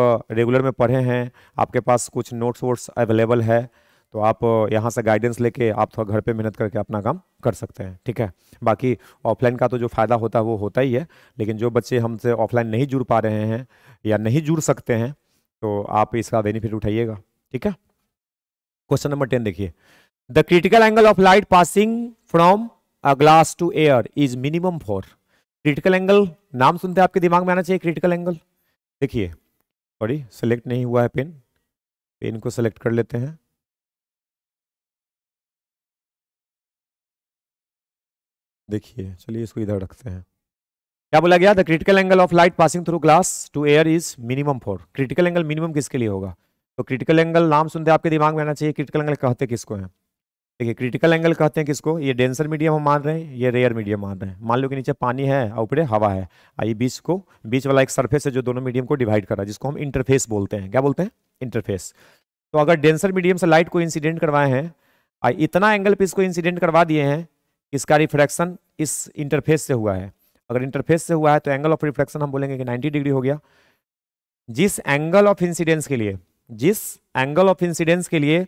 रेगुलर में पढ़े हैं आपके पास कुछ नोट्स वोट्स अवेलेबल है तो आप यहाँ से गाइडेंस लेके आप थोड़ा घर पे मेहनत करके अपना काम कर सकते हैं ठीक है बाकी ऑफलाइन का तो जो फ़ायदा होता है वो होता ही है लेकिन जो बच्चे हमसे ऑफलाइन नहीं जुड़ पा रहे हैं या नहीं जुड़ सकते हैं तो आप इसका बेनिफिट उठाइएगा ठीक है क्वेश्चन नंबर टेन देखिए the critical angle of light passing from a glass to air is minimum for critical angle नाम सुनते हैं आपके दिमाग में आना चाहिए क्रिटिकल एंगल देखिए सॉरी सेलेक्ट नहीं हुआ है पेन पेन को सेलेक्ट कर लेते हैं देखिए चलिए इसको इधर रखते हैं क्या बोला गया the critical angle of light passing through glass to air is minimum for critical angle minimum किसके लिए होगा तो क्रिटिकल एंगल नाम सुनते आपके दिमाग में आना चाहिए क्रिटिकल एंगल कहते किसको हैं देखिए क्रिटिकल एंगल कहते हैं किसको ये डेंसर मीडियम हम मान रहे हैं ये रेयर मीडियम मान रहे हैं मान लो कि नीचे पानी है और ऊपर हवा है आई बीच को बीच वाला एक सरफेस है जो दोनों मीडियम को डिवाइड कर रहा है जिसको हम इंटरफेस बोलते हैं क्या बोलते हैं इंटरफेस तो अगर डेंसर मीडियम से लाइट को इंसिडेंट करवाए हैं इतना एंगल पे इसको इंसिडेंट करवा दिए हैं इसका रिफ्रैक्शन किस इंटरफेस से हुआ है अगर इंटरफेस से हुआ है तो एंगल ऑफ रिफ्लेक्शन हम बोलेंगे कि 90 डिग्री हो गया जिस एंगल ऑफ इंसिडेंस के लिए जिस एंगल ऑफ इंसिडेंस के लिए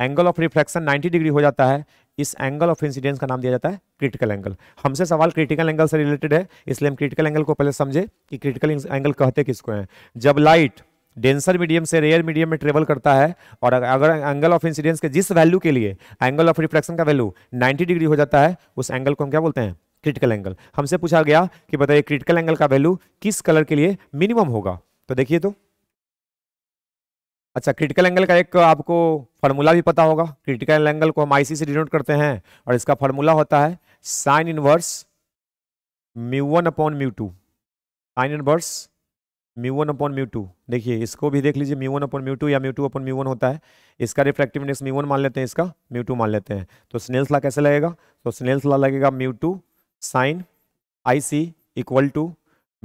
एंगल ऑफ रिफ्लेक्शन 90 डिग्री हो जाता है इस एंगल ऑफ इंसिडेंस का नाम दिया जाता है क्रिटिकल एंगल हमसे सवाल क्रिटिकल एंगल से रिलेटेड है इसलिए हम क्रिटिकल एंगल को पहले समझे कि क्रिटिकल एंगल कहते किसको हैं जब लाइट डेंसर मीडियम से रेयर मीडियम में ट्रेवल करता है और अगर एंगल ऑफ इंसिडेंस के जिस वैल्यू के लिए एंगल ऑफ रिफ्लेक्शन का वैल्यू 90 डिग्री हो जाता है उस एंगल को हम क्या बोलते हैं क्रिटिकल एंगल हमसे पूछा गया कि बताइए क्रिटिकल एंगल का वैल्यू किस कलर के लिए मिनिमम होगा तो देखिए तो अच्छा क्रिटिकल एंगल का एक आपको फार्मूला भी पता होगा क्रिटिकल एंगल को हम आईसी से डिनोट करते हैं और इसका फार्मूला होता है sine inverse mu one upon mu two sine inverse mu one upon mu two देखिए इसको भी देख लीजिए mu one upon mu two या mu two upon mu one होता है इसका रिफ्रैक्टिव इंडेक्स म्यू वन मान लेते हैं इसका म्यू टू मान लेते हैं तो स्नेल्स ला कैसे लगेगा तो स्नेल्स ला लगेगा mu two sine i c equal to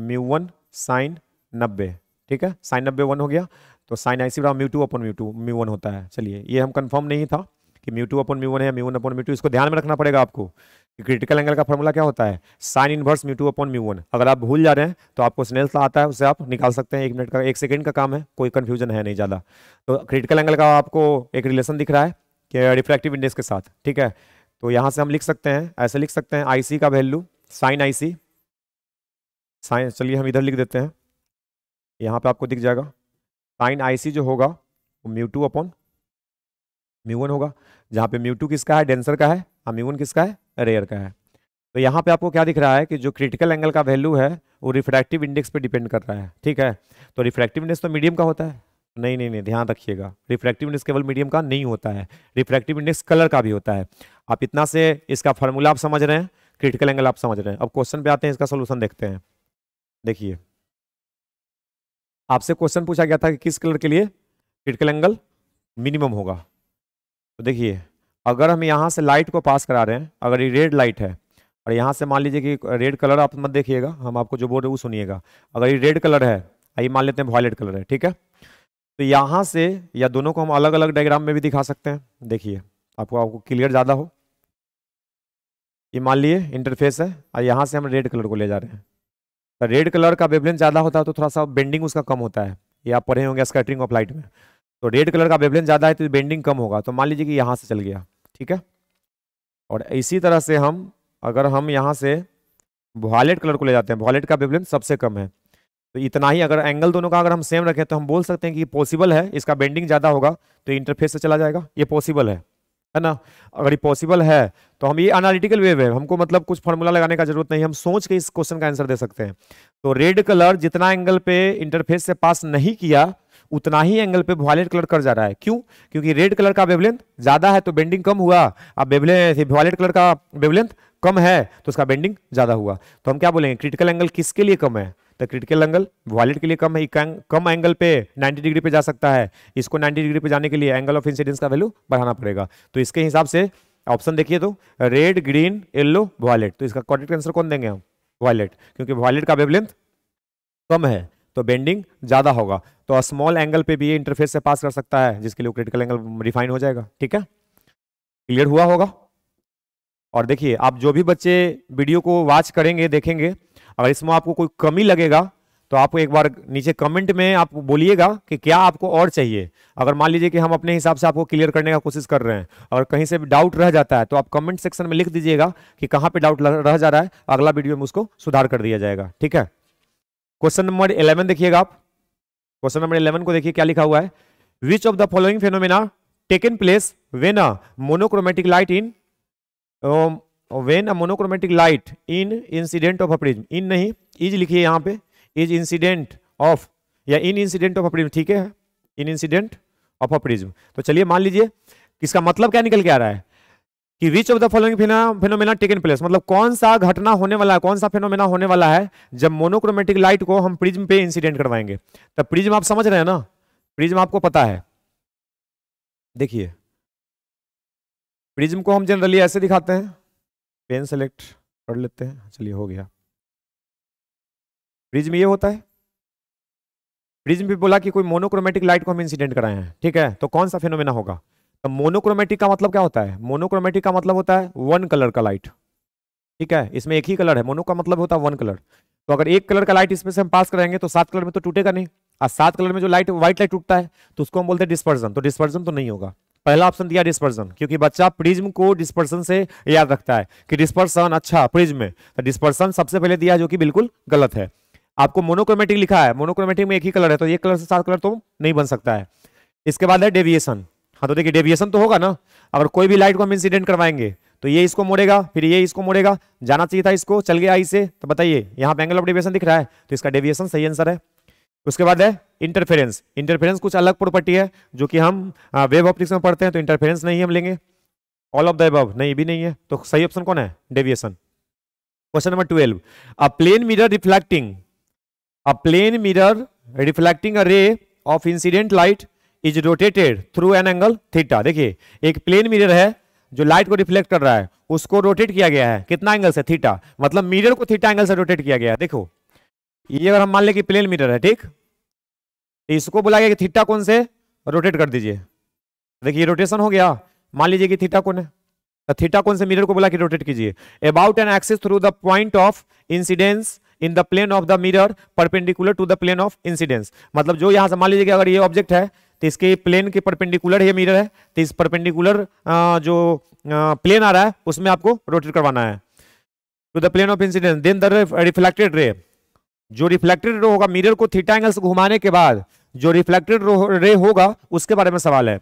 mu one sine नब्बे ठीक है साइन नब्बे वन हो गया तो साइन आई सी बड़ा mu two upon mu two mu one होता है चलिए ये हम कन्फर्म नहीं था कि mu two upon mu one है mu one upon mu two इसको ध्यान में रखना पड़ेगा आपको क्रिटिकल एंगल का फॉर्मूला क्या होता है sine inverse mu two upon mu one अगर आप भूल जा रहे हैं तो आपको स्नेल्स आता है उसे आप निकाल सकते हैं एक मिनट का एक सेकंड का काम है कोई कन्फ्यूजन है नहीं ज़्यादा तो क्रिटिकल एंगल का आपको एक रिलेशन दिख रहा है कि रिफ्रैक्टिव इंडेक्स के साथ ठीक है तो यहाँ से हम लिख सकते हैं ऐसे लिख सकते हैं आई का value sine i c sine चलिए हम इधर लिख देते हैं यहाँ पर आपको दिख जाएगा साइन आई जो होगा वो mu two upon mu one होगा जहाँ पे म्यू टू किसका है डेंसर का है और हाँ, म्यू वन किसका है रेयर का है तो यहाँ पे आपको क्या दिख रहा है कि जो क्रिटिकल एंगल का वैल्यू है वो रिफ्रैक्टिव इंडेक्स पे डिपेंड कर रहा है ठीक है तो रिफ्रैक्टिव इंडेक्स तो मीडियम का होता है नहीं नहीं नहीं ध्यान रखिएगा रिफ्रैक्टिव इंडेक्स केवल मीडियम का नहीं होता है रिफ्रैक्टिव इंडेक्स कलर का भी होता है आप इतना से इसका फॉर्मूला आप समझ रहे हैं क्रिटिकल एंगल आप समझ रहे हैं अब क्वेश्चन पे आते हैं इसका सोल्यूशन देखते हैं देखिए आपसे क्वेश्चन पूछा गया था कि किस कलर के लिए क्रिटिकल एंगल मिनिमम होगा तो देखिए अगर हम यहाँ से लाइट को पास करा रहे हैं अगर ये रेड लाइट है और यहाँ से मान लीजिए कि रेड कलर आप मत देखिएगा हम आपको जो बोल रहे हैं वो सुनिएगा अगर ये रेड कलर है आइए मान लेते हैं वॉयलेट कलर है ठीक है तो यहाँ से या दोनों को हम अलग अलग डायग्राम में भी दिखा सकते हैं देखिए आपको आपको क्लियर ज़्यादा हो ये मान लिए इंटरफेस है और यहाँ से हम रेड कलर को ले जा रहे हैं तो रेड कलर का वेबलेंथ ज़्यादा होता है तो थोड़ा सा बेंडिंग उसका कम होता है ये आप पढ़े होंगे स्कैटरिंग ऑफ लाइट में तो रेड कलर का वेवलेंथ ज़्यादा है तो बेंडिंग कम होगा तो मान लीजिए कि यहाँ से चल गया ठीक है और इसी तरह से हम अगर हम यहाँ से वॉलेट कलर को ले जाते हैं वॉलेट का वेवलेंथ सबसे कम है तो इतना ही अगर एंगल दोनों का अगर हम सेम रखें तो हम बोल सकते हैं कि पॉसिबल है इसका बेंडिंग ज़्यादा होगा तो इंटरफेस से चला जाएगा ये पॉसिबल है है ना अगर ये पॉसिबल है तो हम ये एनालिटिकल वेव है हमको मतलब कुछ फॉर्मूला लगाने का जरूरत नहीं हम सोच के इस क्वेश्चन का आंसर दे सकते हैं तो रेड कलर जितना एंगल पे इंटरफेस से पास नहीं किया उतना ही एंगल पे वॉयलेट कलर कर जा रहा है क्यों क्योंकि रेड कलर का वेवलेंथ ज्यादा है तो बेंडिंग कम हुआ अब वॉलेट वॉयलेट कलर का वेवलेंथ कम है तो उसका बेंडिंग ज्यादा हुआ तो हम क्या बोलेंगे क्रिटिकल एंगल किसके लिए कम है तो क्रिटिकल एंगल वॉलेट के लिए कम है कम एंगल पे 90 डिग्री पे जा सकता है इसको 90 डिग्री पे जाने के लिए एंगल ऑफ इंसिडेंस का वैल्यू बढ़ाना पड़ेगा तो इसके हिसाब से ऑप्शन देखिए तो रेड ग्रीन येलो वॉलेट तो इसका कॉरेक्ट आंसर कौन देंगे हम वॉलेट क्योंकि वॉलेट का वेवलेंथ कम है तो बेंडिंग ज़्यादा होगा तो स्मॉल एंगल पे भी ये इंटरफेस से पास कर सकता है जिसके लिए क्रिटिकल एंगल रिफाइन हो जाएगा ठीक है क्लियर हुआ होगा और देखिए आप जो भी बच्चे वीडियो को वॉच करेंगे देखेंगे अगर इसमें आपको कोई कमी लगेगा तो आप एक बार नीचे कमेंट में आप बोलिएगा कि क्या आपको और चाहिए अगर मान लीजिए कि हम अपने हिसाब से आपको क्लियर करने का कोशिश कर रहे हैं और कहीं से भी डाउट रह जाता है तो आप कमेंट सेक्शन में लिख दीजिएगा कि कहाँ पे डाउट रह जा रहा है अगला वीडियो में उसको सुधार कर दिया जाएगा ठीक है क्वेश्चन नंबर इलेवन देखिएगा आप क्वेश्चन नंबर इलेवन को देखिए क्या लिखा हुआ है which of the following phenomena taken place when a monochromatic light in when a monochromatic light in incident of a prism in नहीं इज लिखिए यहाँ पे इज इंसिडेंट ऑफ या इन इंसिडेंट ऑफ अप्रिज ठीक है इन इंसिडेंट ऑफ अप्रिज तो चलिए मान लीजिए इसका मतलब क्या निकल के आ रहा है कि which of the following phenomena taken place मतलब कौन सा घटना होने वाला है कौन सा फिनोमेना होने वाला है जब मोनोक्रोमेटिक लाइट को हम प्रिज्म पे इंसिडेंट करवाएंगे तब तो प्रिज्म आप समझ रहे हैं ना प्रिज्म आपको पता है देखिए प्रिज्म को हम जनरली ऐसे दिखाते हैं पेन सेलेक्ट कर लेते हैं चलिए हो गया प्रिज्म ये होता है प्रिज्म भी बोला कि कोई मोनोक्रोमेटिक लाइट को हम इंसिडेंट कराए हैं ठीक है तो कौन सा फिनोमेना होगा तो मोनोक्रोमेटिक का मतलब क्या होता है मोनोक्रोमेटिक का मतलब होता है वन कलर का लाइट ठीक है इसमें एक ही कलर है मोनो का मतलब होता है वन कलर तो अगर एक कलर का लाइट इसमें से हम पास कराएंगे तो सात कलर में तो टूटेगा नहीं और सात कलर में जो लाइट व्हाइट लाइट टूटता है तो उसको हम बोलते हैं डिस्पर्जन तो डिस्पर्जन तो नहीं होगा पहला ऑप्शन दिया डिस्पर्जन क्योंकि बच्चा प्रिज्म को डिस्पर्सन से याद रखता है कि डिस्पर्सन अच्छा प्रिज्म में तो डिस्पर्सन सबसे पहले दिया जो कि बिल्कुल गलत है आपको मोनोक्रोमेटिक लिखा है मोनोक्रोमेटिक में एक ही कलर है तो एक कलर से सात कलर तो नहीं बन सकता है इसके बाद है डेविएशन हाँ तो देखिए डेविएशन तो होगा ना अगर कोई भी लाइट को हम इंसिडेंट करवाएंगे तो ये इसको मोड़ेगा फिर ये इसको मोड़ेगा जाना चाहिए था इसको चल गया आई से तो बताइए यहाँ पे एंगल ऑफ डेविएशन दिख रहा है तो इसका डेविएशन सही आंसर है उसके बाद है इंटरफेरेंस इंटरफेरेंस कुछ अलग प्रॉपर्टी है जो कि हम वेब ऑप्टिक्स में पढ़ते हैं तो इंटरफेरेंस नहीं हम लेंगे ऑल ऑफ द अबव नहीं भी नहीं है तो सही ऑप्शन कौन है deviation question number twelve a plane mirror reflecting a plane mirror reflecting a ray of incident light is rotated through an angle theta देखिए एक प्लेन मिरर है जो लाइट को रिफ्लेक्ट कर रहा है उसको रोटेट किया गया है कितना एंगल से थीटा मतलब मिरर को थीटा एंगल से रोटेट किया गया है देखो ये अगर हम मान लें कि प्लेन मिरर है ठीक इसको बोला गया कि थीटा कौन से रोटेट कर दीजिए देखिए रोटेशन हो गया मान लीजिए कि थीटा कौन है तो थीटा कौन से मिरर को बोला कि रोटेट कीजिए about an axis through the point of incidence in the plane of the mirror perpendicular to the plane of incidence मतलब जो यहां से मान लीजिए अगर ये ऑब्जेक्ट है तो इसके प्लेन के परपेंडिकुलर ये मिरर है तो इस परपेंडिकुलर जो प्लेन आ रहा है उसमें आपको रोटेट करवाना है to the plane of incident then the reflected ray जो रिफ्लेक्टेड रे होगा मिरर को थीटा एंगल से घुमाने के बाद जो रिफ्लेक्टेड रे होगा उसके बारे में सवाल है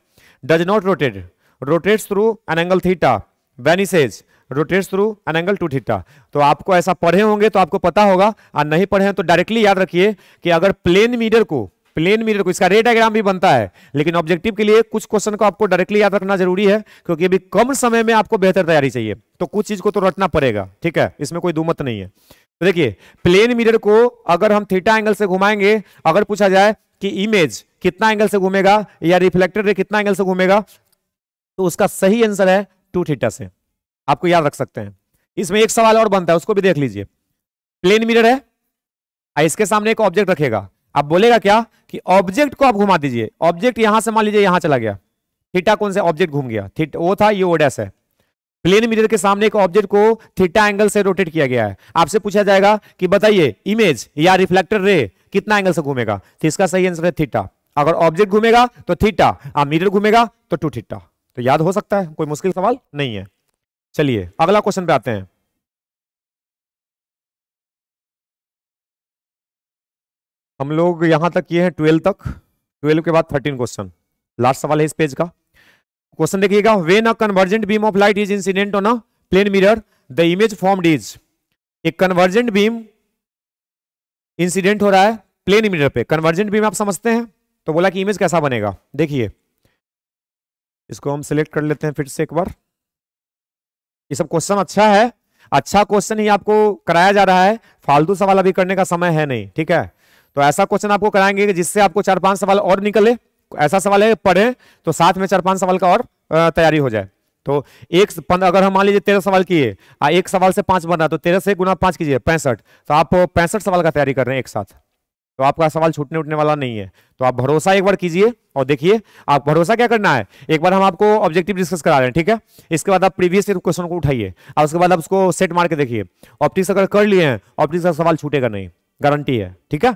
does not rotate rotates through an angle theta vanishes rotate through an angle two theta तो आपको ऐसा पढ़े होंगे तो आपको पता होगा और नहीं पढ़े हैं तो डायरेक्टली याद रखिए कि अगर प्लेन मीटर को प्लेन मिरर को इसका रेडाग्राम भी बनता है लेकिन ऑब्जेक्टिव के लिए कुछ क्वेश्चन को आपको डायरेक्टली याद रखना जरूरी है क्योंकि अभी कम समय में आपको बेहतर तैयारी चाहिए तो कुछ चीज को तो रटना पड़ेगा ठीक है इसमें कोई दुमत नहीं है तो देखिए प्लेन मिरर को अगर हम थीटा एंगल से घुमाएंगे अगर पूछा जाए कि इमेज कितना एंगल से घूमेगा या रिफ्लेक्टेड रे कितना एंगल से घूमेगा तो उसका सही आंसर है टू थीटा से आपको याद रख सकते हैं इसमें एक सवाल और बनता है उसको भी देख लीजिए प्लेन मिरर है इसके सामने एक ऑब्जेक्ट रखेगा अब बोलेगा क्या कि ऑब्जेक्ट को आप घुमा दीजिए ऑब्जेक्ट यहां से मान लीजिए यहां चला गया थीटा कौन से ऑब्जेक्ट घूम गया वो था ये ओडेस है प्लेन मिरर के सामने एक ऑब्जेक्ट को थीटा एंगल से रोटेट किया गया है आपसे पूछा जाएगा कि बताइए इमेज या रिफ्लेक्टर रे कितना एंगल से घूमेगा तो इसका सही आंसर है थीटा अगर ऑब्जेक्ट घूमेगा तो थीटा और मिरर घूमेगा तो टू थीटा तो याद हो सकता है कोई मुश्किल सवाल नहीं है चलिए अगला क्वेश्चन पे आते हैं हम लोग यहां तक किए हैं ट्वेल्व तक ट्वेल्व के बाद थर्टीन क्वेश्चन लास्ट सवाल है इस पेज का क्वेश्चन देखिएगा when a convergent beam of light is incident on a plane mirror the image formed is एक कन्वर्जेंट बीम इंसिडेंट हो रहा है प्लेन मिरर पे कन्वर्जेंट बीम आप समझते हैं तो बोला कि इमेज कैसा बनेगा देखिए इसको हम सिलेक्ट कर लेते हैं फिर से एक बार ये सब क्वेश्चन अच्छा है अच्छा क्वेश्चन ही आपको कराया जा रहा है फालतू सवाल अभी करने का समय है नहीं ठीक है तो ऐसा क्वेश्चन आपको कराएंगे कि जिससे आपको चार पांच सवाल और निकले ऐसा सवाल है पढ़े तो साथ में चार पांच सवाल का और तैयारी हो जाए तो एक अगर हम मान लीजिए तेरह सवाल किए एक सवाल से पांच बन रहा तो तेरह से गुना पांच कीजिए पैंसठ तो आप पैंसठ सवाल का तैयारी कर रहे हैं एक साथ तो आपका सवाल छूटने उठने वाला नहीं है तो आप भरोसा एक बार कीजिए और देखिए आप भरोसा क्या करना है एक बार हम आपको ऑब्जेक्टिव डिस्कस करा रहे हैं ठीक है इसके बाद आप प्रीवियस क्वेश्चन को उठाइए और उसके बाद आप उसको सेट मार के देखिए ऑप्टिक्स अगर कर लिए हैं ऑप्टिक्स का सवाल छूटेगा नहीं गारंटी है ठीक है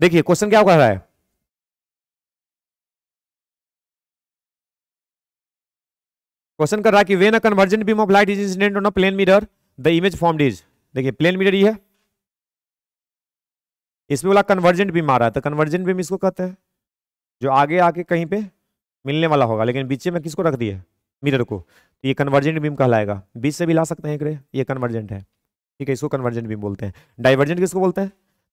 देखिए क्वेश्चन क्या कह रहा है क्वेश्चन कर रहा है कि when a convergent beam of light is incident on a plane mirror the image form is देखिए प्लेन मिरर ये है इसमें बोला कन्वर्जेंट बीम आ रहा है तो कन्वर्जेंट बीम इसको कहते हैं जो आगे आके कहीं पे मिलने वाला होगा लेकिन बीच में किसको रख दिया मिरर को तो ये कन्वर्जेंट बीम कहलाएगा बीच से भी ला सकते हैं एक ये कन्वर्जेंट है ठीक है इसको कन्वर्जेंट बीम बोलते हैं डाइवर्जेंट किसको बोलते हैं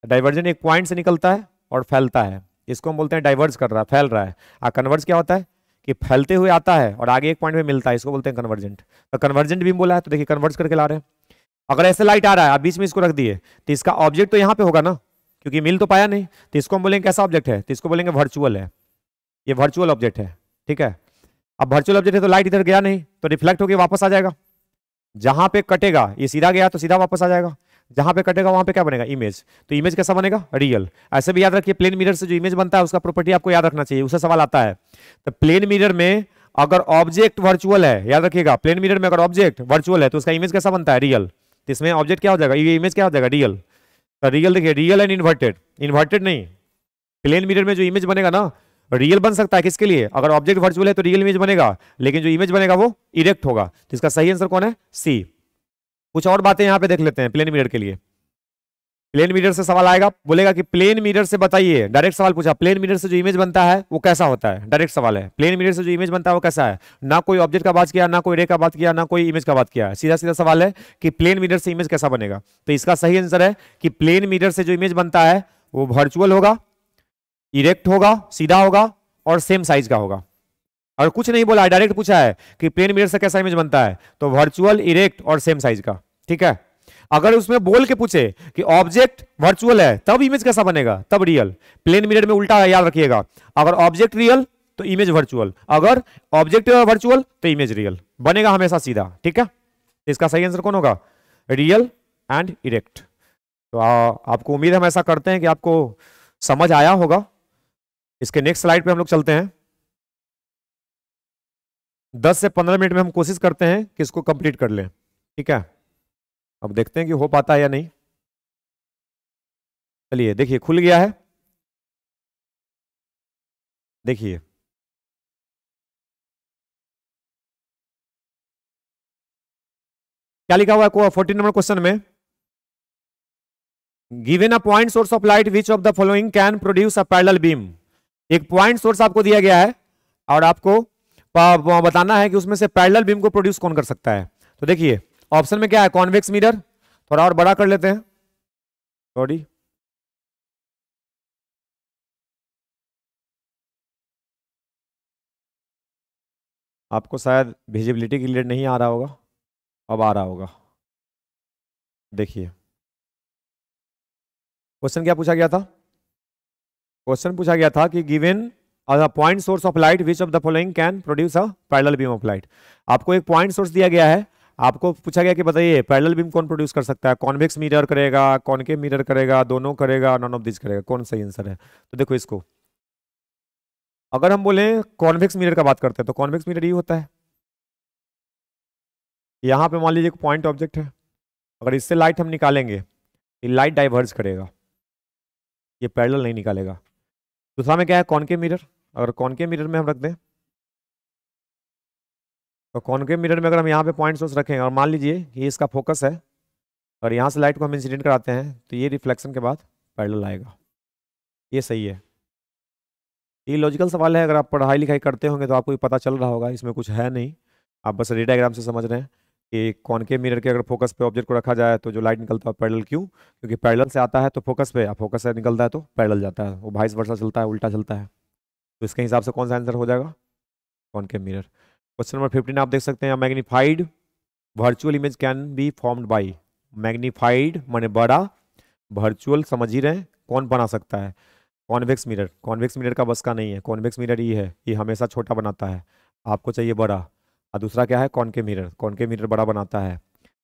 डाइवर्जन एक पॉइंट से निकलता है और फैलता है इसको हम बोलते हैं डाइवर्ज कर रहा है फैल रहा है आ कन्वर्ज क्या होता है कि फैलते हुए आता है और आगे एक पॉइंट में मिलता है इसको बोलते हैं कन्वर्जेंट तो कन्वर्जेंट भी बोला है तो देखिए कन्वर्ज करके ला रहे हैं अगर ऐसे लाइट आ रहा है आप बीच में इसको रख दिए तो इसका ऑब्जेक्ट तो यहाँ पे होगा ना क्योंकि मिल तो पाया नहीं तो इसको हम बोलेंगे कैसा ऑब्जेक्ट है तो इसको बोलेंगे वर्चुअल है ये वर्चुअल ऑब्जेक्ट है ठीक है अब वर्चुअल ऑब्जेक्ट है तो लाइट इधर गया नहीं तो रिफ्लेक्ट होकर वापस आ जाएगा जहाँ पे कटेगा ये सीधा गया तो सीधा वापस आ जाएगा जहां पे कटेगा वहां पे क्या बनेगा इमेज तो इमेज कैसा बनेगा रियल ऐसे भी याद रखिए प्लेन मिरर से जो इमेज बनता है उसका प्रॉपर्टी आपको याद रखना चाहिए उससे सवाल आता है तो प्लेन मिरर में अगर ऑब्जेक्ट वर्चुअल है याद रखिएगा प्लेन मिरर में अगर ऑब्जेक्ट वर्चुअल है तो उसका इमेज कैसा बनता है रियल तो इसमें ऑब्जेक्ट क्या हो जाएगा ये इमेज क्या हो जाएगा रियल तो रियल देखिए रियल एंड इन्वर्टेड इन्वर्टेड नहीं प्लेन मिरर में जो इमेज बनेगा ना रियल बन सकता है किसके लिए अगर ऑब्जेक्ट वर्चुअल है तो रियल इमेज बनेगा लेकिन जो इमेज बनेगा वो इरेक्ट होगा तो इसका सही आंसर कौन है सी कुछ और बातें यहाँ पे देख लेते हैं प्लेन मीटर के लिए प्लेन मीटर से सवाल आएगा बोलेगा कि प्लेन मीटर से बताइए डायरेक्ट सवाल पूछा प्लेन मीटर से जो इमेज बनता है वो कैसा होता है डायरेक्ट सवाल है प्लेन मीटर से जो इमेज बनता है वो कैसा है ना कोई ऑब्जेक्ट का बात किया ना कोई रे का बात किया ना कोई इमेज का बात किया सीधा सीधा सवाल है कि प्लेन मीटर से इमेज कैसा बनेगा तो इसका सही आंसर है कि प्लेन मीटर से जो इमेज बनता है वो वर्चुअल होगा इरेक्ट होगा सीधा होगा और सेम साइज का होगा और कुछ नहीं बोला डायरेक्ट पूछा है कि प्लेन मिरर से कैसा इमेज बनता है तो वर्चुअल इरेक्ट और सेम साइज का ठीक है अगर उसमें बोल के पूछे कि ऑब्जेक्ट वर्चुअल है तब इमेज कैसा बनेगा तब रियल प्लेन मिरर में उल्टा याद रखिएगा अगर ऑब्जेक्ट रियल तो इमेज वर्चुअल अगर ऑब्जेक्ट वर्चुअल तो इमेज रियल बनेगा हमेशा सीधा ठीक है इसका सही आंसर कौन होगा रियल एंड इरेक्ट तो आ, आपको उम्मीद हम ऐसा करते हैं कि आपको समझ आया होगा इसके नेक्स्ट स्लाइड पे हम लोग चलते हैं दस से पंद्रह मिनट में हम कोशिश करते हैं कि इसको कंप्लीट कर लें ठीक है अब देखते हैं कि हो पाता है या नहीं चलिए देखिए खुल गया है देखिए क्या लिखा हुआ है फोर्टीन नंबर क्वेश्चन में given a point source of light which of the following can produce a parallel beam एक पॉइंट सोर्स आपको दिया गया है और आपको बताना है कि उसमें से पैरेलल बीम को प्रोड्यूस कौन कर सकता है तो देखिए ऑप्शन में क्या है कॉन्वेक्स मिरर थोड़ा और बड़ा कर लेते हैं सॉरी आपको शायद विजिबिलिटी के लिए नहीं आ रहा होगा अब आ रहा होगा देखिए क्वेश्चन क्या पूछा गया था क्वेश्चन पूछा गया था कि गिवन और the point source of light which of the following can produce a parallel beam of light आपको एक पॉइंट सोर्स दिया गया है आपको पूछा गया कि बताइए पैरल बीम कौन प्रोड्यूस कर सकता है कॉन्वेक्स मिरर करेगा कॉनकेव मिरर करेगा दोनों करेगा नॉन ऑफ दिस करेगा कौन सही आंसर है तो देखो इसको अगर हम बोले कॉन्वेक्स मिरर का बात करते हैं तो कॉन्वेक्स मिरर ये होता है यहाँ पे मान लीजिए पॉइंट ऑब्जेक्ट है अगर इससे लाइट हम निकालेंगे लाइट डाइवर्ज करेगा ये पैरल नहीं निकालेगा दूसरा में क्या है के मिरर अगर के मिरर में हम रख दें तो के मिरर में अगर हम यहाँ पे पॉइंट सोर्स रखें और मान लीजिए ये इसका फोकस है और यहाँ से लाइट को हम इंसिडेंट कराते हैं तो ये रिफ्लेक्शन के बाद पैडल आएगा ये सही है ये लॉजिकल सवाल है अगर आप पढ़ाई लिखाई करते होंगे तो आपको पता चल रहा होगा इसमें कुछ है नहीं आप बस रेडाग्राम से समझ रहे हैं कि के मिरर के अगर फोकस पे ऑब्जेक्ट को रखा जाए तो जो लाइट निकलता है पैडल क्यों क्योंकि पैडल से आता है तो फोकस पे या फोकस से निकलता है तो पैडल जाता है वो भाई वर्षा चलता है उल्टा चलता है तो इसके हिसाब से कौन सा आंसर हो जाएगा के मिरर क्वेश्चन नंबर फिफ्टीन आप देख सकते हैं magnified virtual image can be formed by magnified मैंने बड़ा वर्चुअल समझ ही रहे कौन बना सकता है कॉन्वेक्स मिरर कॉन्वेक्स मिरर का बस का नहीं है कॉन्वेक्स मिरर ये है ये हमेशा छोटा बनाता है आपको चाहिए बड़ा और दूसरा क्या है के मिरर के मिरर बड़ा बनाता है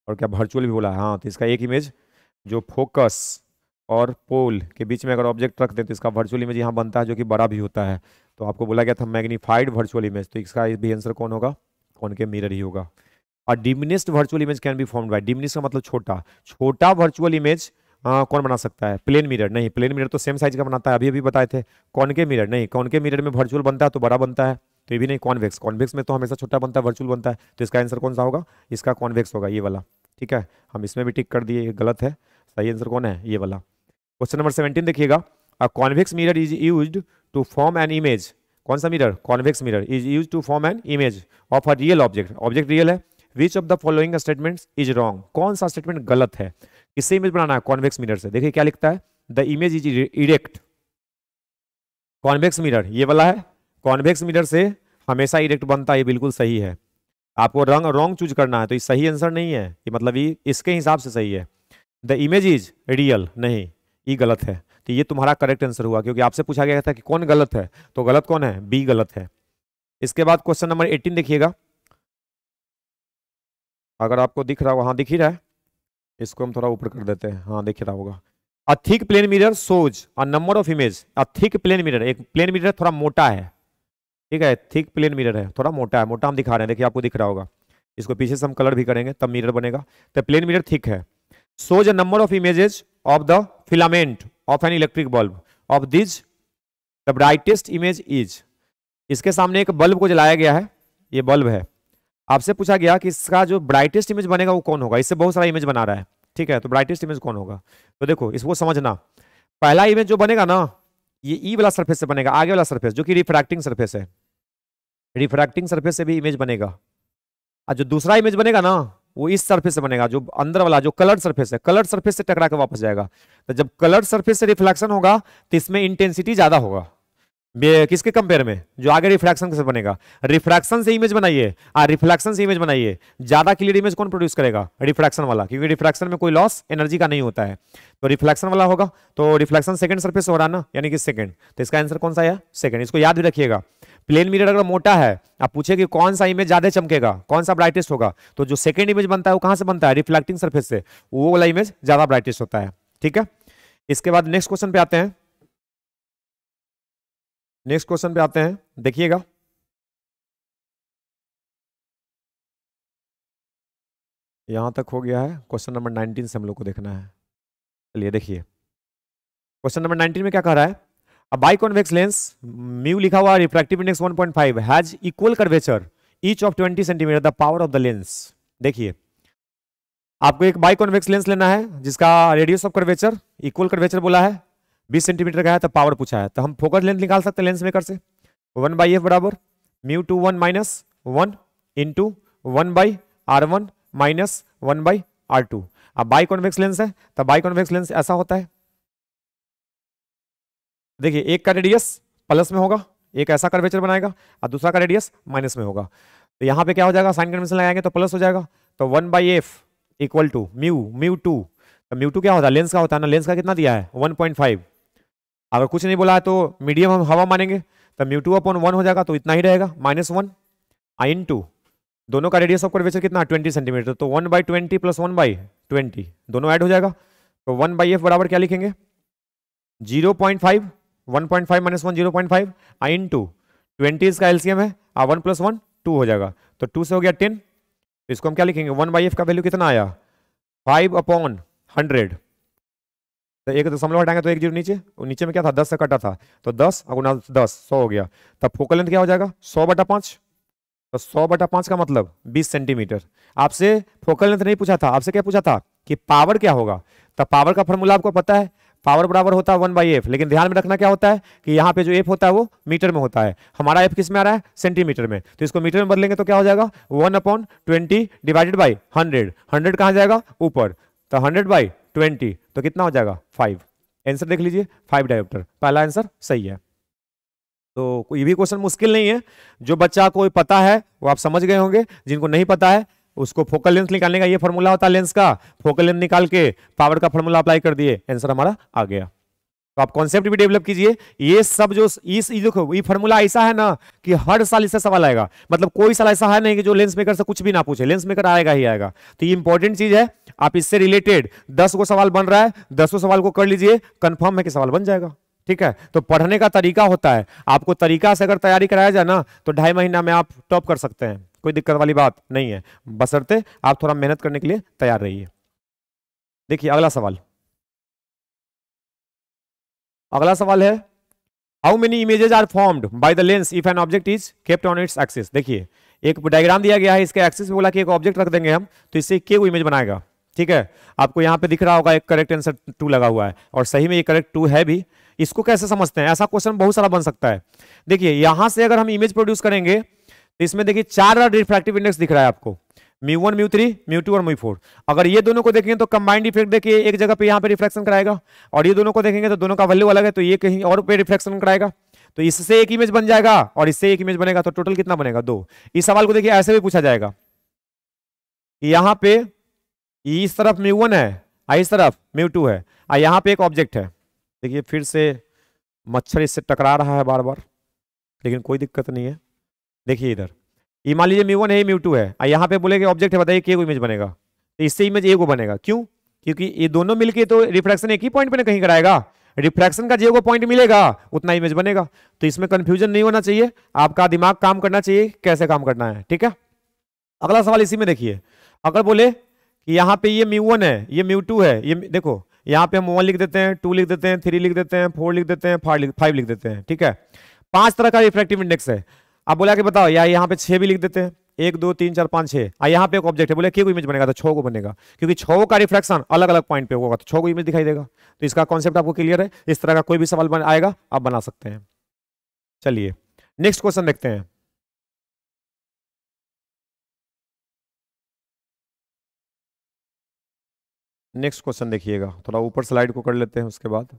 और क्या वर्चुअल भी बोला है हाँ तो इसका एक इमेज जो फोकस और पोल के बीच में अगर ऑब्जेक्ट रख दें तो इसका वर्चुअल इमेज यहाँ बनता है जो कि बड़ा भी होता है तो आपको बोला गया था मैग्नीफाइड वर्चुअल इमेज तो इसका भी आंसर कौन होगा कौन के मिरर ही होगा और diminished virtual image can be form by diminished का मतलब छोटा छोटा वर्चुअल इमेज आ, कौन बना सकता है प्लेन मिरर नहीं प्लेन मिरर तो सेम साइज का बनाता है अभी अभी बताए थे कौन के मिरर नहीं कौन के मिरर में वर्चुअल बनता है तो बड़ा बनता है तो ये भी नहीं कॉन्वेक्स कॉन्वेक्स में तो हमेशा छोटा बनता है वर्चुअल बनता है तो इसका आंसर कौन सा होगा इसका कॉन्वेक्स होगा ये वाला ठीक है हम इसमें भी टिक कर दिए गलत है सही आंसर कौन है ये वाला क्वेश्चन नंबर सेवेंटीन देखिएगा a convex mirror is use to form an image कौन सा mirror convex mirror is use to form an image of a real object object real है which of the following statement is wrong कौन सा statement गलत है किससे image बनाना है convex mirror से देखिए क्या लिखता है the image is erect convex mirror ये वाला है कॉन्वेक्स मिरर से हमेशा इरेक्ट बनता है ये बिल्कुल सही है आपको रंग रॉन्ग चूज करना है तो ये सही आंसर नहीं है ये मतलब ये इसके हिसाब से सही है द इमेज इज रियल नहीं ये गलत है तो ये तुम्हारा करेक्ट आंसर हुआ क्योंकि आपसे पूछा गया था कि कौन गलत है तो गलत कौन है बी गलत है इसके बाद क्वेश्चन नंबर एटीन देखिएगा अगर आपको दिख रहा हो हाँ दिख ही रहा है इसको हम थोड़ा ऊपर कर देते हैं हाँ दिख रहा होगा a thick plane mirror shows a number of image a thick plane mirror एक प्लेन मिरर थोड़ा मोटा है ठीक है थिक प्लेन मिरर है थोड़ा मोटा है मोटा हम दिखा रहे हैं देखिए आपको दिख रहा होगा इसको पीछे से हम कलर भी करेंगे तब मिरर बनेगा तो प्लेन मिरर थिक है so the number of images of the filament of an electric bulb of these the brightest image is इसके सामने एक बल्ब को जलाया गया है ये बल्ब है आपसे पूछा गया कि इसका जो ब्राइटेस्ट इमेज बनेगा वो कौन होगा इससे बहुत सारा इमेज बना रहा है ठीक है तो ब्राइटेस्ट इमेज कौन होगा तो देखो इसको समझना पहला इमेज जो बनेगा ना ये ई e वाला सरफेस से बनेगा आगे वाला सरफेस जो कि रिफ्रैक्टिंग सरफेस है रिफ्रैक्टिंग सरफेस से भी इमेज बनेगा और जो दूसरा इमेज बनेगा ना वो इस सरफेस से बनेगा जो अंदर वाला जो कलर्ड सरफेस है कलर्ड सरफेस से टकरा के वापस जाएगा तो जब कलर्ड सरफेस से रिफ्लेक्शन होगा तो इसमें इंटेंसिटी ज्यादा होगा किसके कंपेयर में जो आगे रिफ्रैक्शन से बनेगा रिफ्रैक्शन से इमेज बनाइए आ रिफ्रैक्शन से इमेज बनाइए ज्यादा क्लियर इमेज कौन प्रोड्यूस करेगा रिफ्रैक्शन वाला क्योंकि रिफ्रैक्शन में कोई लॉस एनर्जी का नहीं होता है तो रिफ्लेक्शन वाला होगा तो रिफ्लेक्शन सेकंड से हो रहा ना यानी कि सेकंड तो इसका आंसर कौन सा आया सेकंड इसको याद भी रखिएगा प्लेन मिरर अगर मोटा है आप पूछे कि कौन सा इमेज ज्यादा चमकेगा कौन सा ब्राइटेस्ट होगा तो जो सेकंड इमेज बनता है वो कहां से बनता है रिफ्लेक्टिंग सर्फेस से वो वाला इमेज ज्यादा ब्राइटेस्ट होता है ठीक है इसके बाद नेक्स्ट क्वेश्चन पे आते हैं नेक्स्ट क्वेश्चन पे आते हैं देखिएगा यहां तक हो गया है क्वेश्चन नंबर 19 से हम लोग को देखना है चलिए देखिए क्वेश्चन नंबर 19 में क्या कह रहा है बाई कॉन्वेक्स लेंस म्यू लिखा हुआ refractive index 1.5 has equal curvature each of 20 centimetre the power of the lens देखिए आपको एक कॉन्वेक्स लेंस लेना है जिसका radius of curvature equal curvature बोला है बीस सेंटीमीटर का है तो पावर पूछा है तो हम फोकस लेंथ निकाल सकते हैं लेंस मेकर से वन बाई एफ बराबर mu two one minus one two one by are one minus one by are two अब बाई कॉन्वेक्स लेंस है तो बाई कॉन्वेक्स लेंस ऐसा होता है देखिए एक का रेडियस प्लस में होगा एक ऐसा कर्वेचर बनाएगा और दूसरा का रेडियस माइनस में होगा तो यहाँ पे क्या हो जाएगा साइन कन्वेंशन लगाएंगे तो प्लस हो जाएगा तो one by F equal to mu mu two तो म्यू टू क्या होता है लेंस का होता है ना लेंस का कितना दिया है वन पॉइंट फाइव अगर कुछ नहीं बोला है तो मीडियम हम हवा मानेंगे तो म्यू टू अपॉन वन हो जाएगा तो इतना ही रहेगा माइनस वन इन टू दोनों का रेडियस ऑफ कर्वेचर कितना ट्वेंटी सेंटीमीटर तो one by twenty plus one by twenty दोनों ऐड हो जाएगा तो वन बाई एफ बराबर क्या लिखेंगे zero point five one point five minus one zero point five into twenty इसका एलसीएम है और वन प्लस वन टू हो जाएगा तो टू से हो गया टेन तो इसको हम क्या लिखेंगे वन बाई एफ का वैल्यू कितना आया फाइव अपॉन हंड्रेड तो एक दशमलव तो हटाएंगे तो एक जीरो नीचे और नीचे में क्या था दस से कटा था तो दस गुना दस सौ हो गया तब फोकल लेंथ क्या हो जाएगा सौ बटा पाँच तो सौ बटा पाँच का मतलब बीस सेंटीमीटर आपसे फोकल लेंथ नहीं पूछा था आपसे क्या पूछा था कि पावर क्या होगा तो पावर का फॉर्मूला आपको पता है पावर बराबर होता है वन बाई एफ लेकिन ध्यान में रखना क्या होता है कि यहाँ पे जो एफ होता है वो मीटर में होता है हमारा एफ किस में आ रहा है सेंटीमीटर में तो इसको मीटर में बदलेंगे तो क्या हो जाएगा one upon twenty divided by hundred hundred कहाँ जाएगा ऊपर तो हंड्रेड बाई ट्वेंटी तो कितना हो जाएगा फाइव आंसर देख लीजिए फाइव डायोप्टर पहला आंसर सही है तो ये भी क्वेश्चन मुश्किल नहीं है जो बच्चा को पता है वो आप समझ गए होंगे जिनको नहीं पता है उसको फोकल लेंथ निकालने का ये फॉर्मूला होता है लेंस का फोकल लेंथ निकाल के पावर का फॉर्मूला अप्लाई कर दिए आंसर हमारा आ गया तो आप कॉन्सेप्ट भी डेवलप कीजिए ये सब जो इस देखो ये फॉर्मूला ऐसा है ना कि हर साल इससे सवाल आएगा मतलब कोई साल ऐसा है नहीं कि जो लेंस मेकर से कुछ भी ना पूछे लेंस मेकर आएगा ही आएगा तो ये इंपॉर्टेंट चीज है आप इससे रिलेटेड दस को सवाल बन रहा है दसों सवाल को कर लीजिए कन्फर्म है कि सवाल बन जाएगा ठीक है तो पढ़ने का तरीका होता है आपको तरीका से अगर तैयारी कराया जाए ना तो ढाई महीना में आप टॉप कर सकते हैं कोई दिक्कत वाली बात नहीं है बसरते आप थोड़ा मेहनत करने के लिए तैयार रहिए देखिए अगला सवाल अगला सवाल है how many images are formed by the lens if an object is kept on its axis देखिए एक डायग्राम दिया गया है इसके एक्सिस बोला कि एक ऑब्जेक्ट रख देंगे हम तो इससे के इमेज बनाएगा ठीक है आपको यहाँ पे दिख रहा होगा एक करेक्ट आंसर टू लगा हुआ है और सही में ये करेक्ट टू है भी इसको कैसे समझते हैं ऐसा क्वेश्चन बहुत सारा बन सकता है देखिए यहाँ से अगर हम इमेज प्रोड्यूस करेंगे तो इसमें देखिए चार रिफ्रैक्टिव इंडेक्स दिख रहा है आपको mu one mu three mu two और म्यू फोर अगर ये दोनों को देखेंगे तो कंबाइंड इफेक्ट देखिए एक जगह पे यहाँ पे रिफ्लेक्शन कराएगा और ये दोनों को देखेंगे तो दोनों का वैल्यू अलग है तो ये कहीं और पे रिफ्लेक्शन कराएगा तो इससे एक इमेज बन जाएगा और इससे एक इमेज बनेगा तो टोटल कितना बनेगा दो इस सवाल को देखिए ऐसे भी पूछा जाएगा यहाँ पे इस तरफ म्यू वन है और इस तरफ म्यू टू है और यहाँ पे एक ऑब्जेक्ट है देखिए फिर से मच्छर इससे टकरा रहा है बार बार लेकिन कोई दिक्कत नहीं है देखिए इधर ये मान लीजिए म्यू वन है म्यू टू है यहाँ पे बोले कि ऑब्जेक्ट है बताइए के को इमेज बनेगा तो इससे इमेज ए को बनेगा क्यों क्योंकि ये दोनों मिलके तो रिफ्लेक्शन एक ही पॉइंट पे ना कहीं कराएगा रिफ्लेक्शन का जो को पॉइंट मिलेगा उतना इमेज बनेगा तो इसमें कन्फ्यूजन नहीं होना चाहिए आपका दिमाग काम करना चाहिए कैसे काम करना है ठीक है अगला सवाल इसी में देखिए अगर बोले कि यहाँ पे ये म्यू वन है ये म्यू टू है ये देखो यहाँ पे हम वन लिख देते हैं टू लिख देते हैं थ्री लिख देते हैं फोर लिख देते हैं फाइव लिख देते हैं ठीक है पांच तरह का रिफ्लेक्टिव इंडेक्स है अब बोला कि बताओ या यहाँ पे छह भी लिख देते हैं एक दो तीन चार पांच छह आ यहाँ पे एक ऑब्जेक्ट है बोले क्यों इमेज बनेगा तो छो को बनेगा क्योंकि छो का रिफ्लेक्शन अलग अलग पॉइंट पे होगा तो छो को इमेज दिखाई देगा तो इसका कॉन्सेप्ट आपको क्लियर है इस तरह का कोई भी सवाल आएगा आप बना सकते हैं चलिए नेक्स्ट क्वेश्चन देखते हैं नेक्स्ट क्वेश्चन देखिएगा थोड़ा ऊपर स्लाइड को कर लेते हैं उसके बाद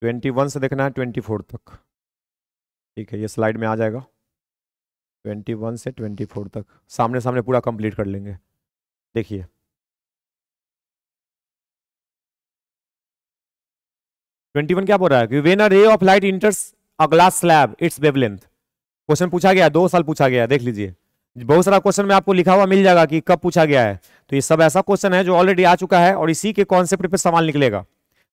ट्वेंटी वन से देखना है ट्वेंटी फोर तक ठीक है ये स्लाइड में आ जाएगा ट्वेंटी वन से ट्वेंटी फोर तक सामने सामने पूरा कंप्लीट कर लेंगे देखिए ट्वेंटी वन क्या बोल रहा है कि when a ray of light enters a glass slab its wavelength question पूछा गया दो साल पूछा गया देख लीजिए बहुत सारा क्वेश्चन में आपको लिखा हुआ मिल जाएगा कि कब पूछा गया है तो ये सब ऐसा क्वेश्चन है जो ऑलरेडी आ चुका है और इसी के कॉन्सेप्ट पे सवाल निकलेगा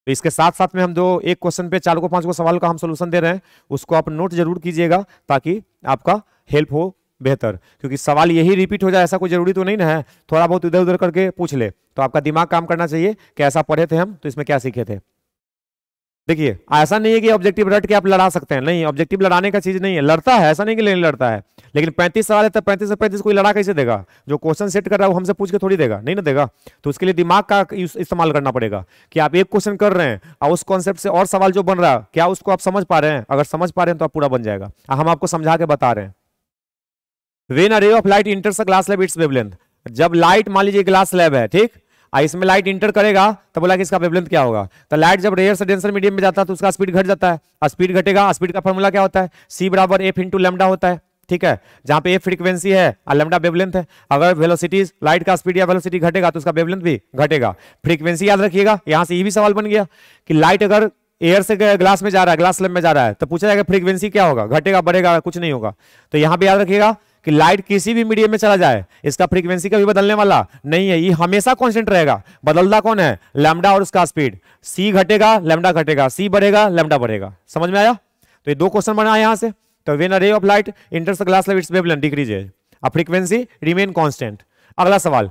तो इसके साथ साथ में हम जो एक क्वेश्चन पे चार को पांच को सवाल का हम सोल्यूशन दे रहे हैं उसको आप नोट जरूर कीजिएगा ताकि आपका हेल्प हो बेहतर क्योंकि सवाल यही रिपीट हो जाए ऐसा कोई जरूरी तो नहीं ना है थोड़ा बहुत इधर उधर करके पूछ ले तो आपका दिमाग काम करना चाहिए कि ऐसा पढ़े थे हम तो इसमें क्या सीखे थे देखिए ऐसा नहीं है कि ऑब्जेक्टिव रट के आप लड़ा सकते हैं नहीं ऑब्जेक्टिव लड़ाने का चीज नहीं है लड़ता है ऐसा नहीं कि नहीं लड़ता है लेकिन पैंतीस सवाल है तो 35 से 35 कोई लड़ा कैसे देगा जो क्वेश्चन सेट कर रहा है वो हमसे पूछ के थोड़ी देगा नहीं ना देगा तो उसके लिए दिमाग का इस्तेमाल करना पड़ेगा कि आप एक क्वेश्चन कर रहे हैं और उस कॉन्सेप्ट से और सवाल जो बन रहा है क्या उसको आप समझ पा रहे हैं अगर समझ पा रहे हैं तो आप पूरा बन जाएगा हम आपको समझा के बता रहे हैं when a ray of light enters glass slab its wavelength जब लाइट मान लीजिए ग्लास लैब है ठीक इसमें लाइट इंटर करेगा तो बोला कि इसका वेवलेंथ क्या होगा तो लाइट जब रेयर से डेंसर मीडियम में जाता है तो उसका स्पीड घट जाता है स्पीड घटेगा स्पीड का फॉर्मूला क्या होता है सी बराबर एफ इंटू लेमडा होता है ठीक है जहां पे ए फ्रीक्वेंसी है और लेमडा वेवलेंथ है अगर वेलोसिटी लाइट का स्पीड या वेलोसिटी घटेगा तो उसका वेवलेंथ भी घटेगा फ्रीक्वेंसी याद रखिएगा यहां से ये भी सवाल बन गया कि लाइट अगर एयर से ग्लास में जा रहा है ग्लास स्लैब में जा रहा है तो पूछा जाएगा फ्रीक्वेंसी क्या होगा घटेगा बढ़ेगा कुछ नहीं होगा तो यहां पे याद रखिएगा कि लाइट किसी भी मीडियम में चला जाए इसका फ्रीक्वेंसी कभी बदलने वाला नहीं है ये हमेशा कॉन्स्टेंट रहेगा बदलता कौन है लैमडा और उसका स्पीड सी घटेगा लैमडा घटेगा सी बढ़ेगा लैमडा बढ़ेगा समझ में आया तो ये दो क्वेश्चन बना यहाँ से तो when a ray of light enter glass light decreases है अब फ्रीक्वेंसी रिमेन कॉन्स्टेंट अगला सवाल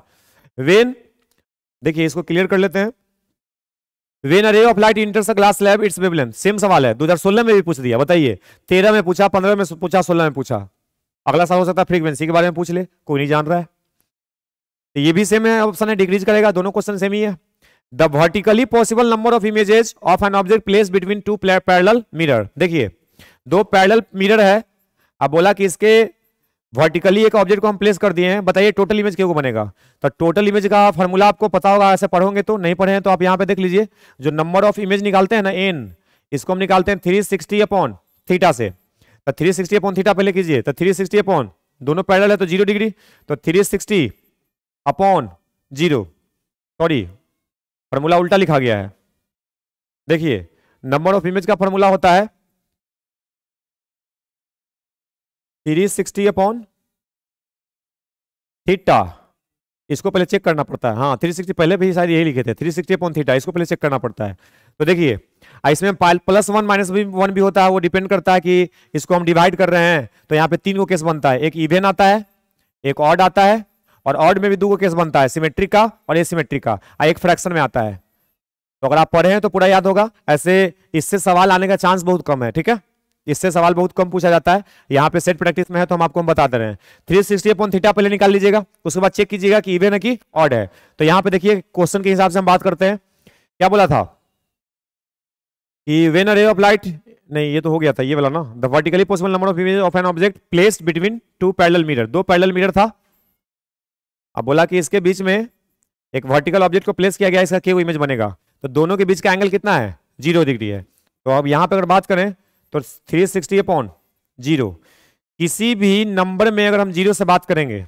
वेन देखिए इसको क्लियर कर लेते हैं when a ray of light enter glass slab its wavelength same सवाल है 2016 में भी पूछ दिया बताइए 13 में पूछा 15 में पूछा 16 में पूछा अगला सवाल हो सकता है फ्रीक्वेंसी के बारे में पूछ ले कोई नहीं जान रहा है तो ये भी सेम है ऑप्शन है डिक्रीज करेगा दोनों क्वेश्चन सेम ही है the theoretically possible number of images of an object placed between two parallel mirror देखिए दो पैरल मिरर है अब बोला कि इसके वर्टिकली एक ऑब्जेक्ट को हम प्लेस कर दिए हैं बताइए टोटल इमेज क्यों बनेगा तो टोटल इमेज का फॉर्मूला आपको पता होगा ऐसे पढ़ोगे तो नहीं पढ़े हैं तो आप यहाँ पे देख लीजिए जो नंबर ऑफ इमेज निकालते हैं ना एन इसको हम निकालते हैं थ्री सिक्सटी अपॉन थीटा से तो थ्री सिक्सटी अपॉन थीटा पहले कीजिए तो थ्री सिक्सटी अपॉन दोनों पैरल है तो जीरो डिग्री तो three sixty upon zero sorry formula उल्टा लिखा गया है देखिए नंबर ऑफ इमेज का फॉर्मूला होता है थ्री सिक्सटी अपॉन थीटा इसको पहले चेक करना पड़ता है हाँ थ्री सिक्सटी पहले भी शायद यही लिखे थे थ्री सिक्सटी अपॉन थीटा इसको पहले चेक करना पड़ता है तो देखिए इसमें प्लस वन माइनस वन भी होता है वो डिपेंड करता है कि इसको हम डिवाइड कर रहे हैं तो यहाँ पे तीन को केस बनता है एक इवेन आता है एक ऑड आता है और ऑड में भी दो को केस बनता है सिमेट्रिक का और एसिमेट्रिक का और एक फ्रैक्शन में आता है तो अगर आप पढ़े हैं तो पूरा याद होगा ऐसे इससे सवाल आने का चांस बहुत कम है ठीक है इससे सवाल बहुत कम पूछा जाता है यहाँ पे सेट प्रैक्टिस में है तो हम आपको हम बता दे रहे हैं थ्री सिक्सटी अपॉन थीटा पहले निकाल लीजिएगा उसके बाद चेक कीजिएगा कि इवेन है कि ऑड है तो यहाँ पे देखिए क्वेश्चन के हिसाब से हम बात करते हैं क्या बोला था कि वेन अरे ऑफ लाइट नहीं ये तो हो गया था ये वाला ना the theoretically possible number of image of an object placed between two parallel mirror दो पैडल मीटर था अब बोला कि इसके बीच में एक वर्टिकल ऑब्जेक्ट को प्लेस किया गया इसका क्यू इमेज बनेगा तो दोनों के बीच का एंगल कितना है जीरो डिग्री है तो अब यहाँ पर अगर बात करें तो थ्री सिक्सटी अपॉन जीरो किसी भी नंबर में अगर हम जीरो से बात करेंगे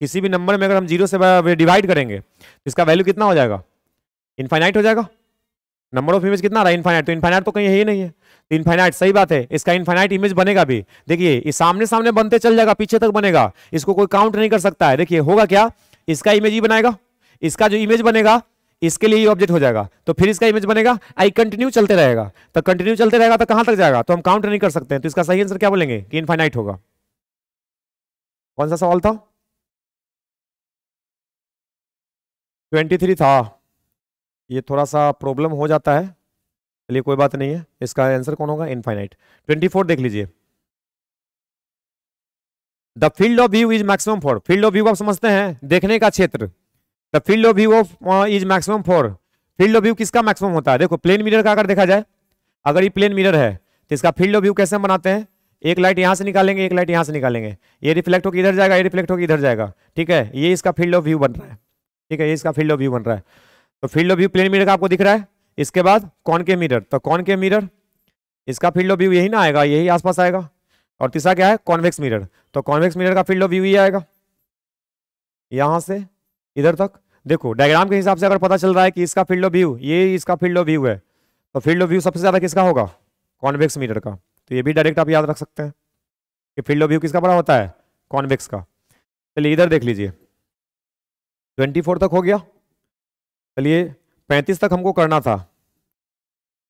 किसी भी नंबर में अगर हम जीरो से डिवाइड करेंगे तो इसका वैल्यू कितना हो जाएगा इनफाइनाइट हो जाएगा नंबर ऑफ इमेज कितना रहा है इनफाइनाइट तो इनफाइनाइट तो कहीं है ही नहीं है तो इनफाइनाइट सही बात है इसका इनफाइनाइट इमेज बनेगा भी देखिए ये सामने सामने बनते चल जाएगा पीछे तक बनेगा इसको कोई काउंट नहीं कर सकता है देखिए होगा क्या इसका इमेज ही बनाएगा इसका जो इमेज बनेगा इसके लिए ऑब्जेक्ट हो जाएगा तो फिर इसका इमेज बनेगा आई कंटिन्यू चलते रहेगा तो कंटिन्यू चलते रहेगा तो कहां तक जाएगा तो हम काउंट नहीं कर सकते तो इसका सही आंसर क्या बोलेंगे कि इनफाइनाइट होगा कौन सा सवाल था 23 था ये थोड़ा सा प्रॉब्लम हो जाता है चलिए कोई बात नहीं है इसका आंसर कौन होगा इनफाइनाइट ट्वेंटी फोर देख लीजिए the field of view is maximum for field of view आप समझते हैं देखने का क्षेत्र the field of view of is maximum for field of view किसका मैक्सिमम होता है देखो प्लेन मिरर का अगर देखा जाए अगर ये प्लेन मीर है तो इसका फील्ड ऑफ व्यू कैसे बनाते हैं एक लाइट यहां से निकालेंगे एक लाइट यहां से निकालेंगे ये रिफ्लेक्ट होकर इधर जाएगा ये रिफ्लेक्ट होकर इधर जाएगा ठीक है ये इसका फील्ड ऑफ व्यू बन रहा है ठीक है ये इसका फील्ड ऑफ व्यू बन रहा है तो field of view plane mirror का आपको दिख रहा है इसके बाद कौन के मिरर तो कौन के मिरर इसका फील्ड ऑफ व्यू यही ना आएगा यही आसपास आएगा और तीसरा क्या है कॉन्वेक्स मिरर तो कॉन्वेक्स मिरर का फील्ड ऑफ व्यू ही आएगा यहाँ से इधर तक देखो डायग्राम के हिसाब से अगर पता चल रहा है कि इसका फील्ड ऑफ व्यू ये इसका फील्ड ऑफ व्यू है तो फील्ड ऑफ व्यू सबसे ज़्यादा किसका होगा कॉन्वेक्स मीटर का तो ये भी डायरेक्ट आप याद रख सकते हैं कि फील्ड ऑफ व्यू किसका बड़ा होता है कॉन्वेक्स का चलिए इधर देख लीजिए ट्वेंटी फोर तक हो गया चलिए पैंतीस तक हमको करना था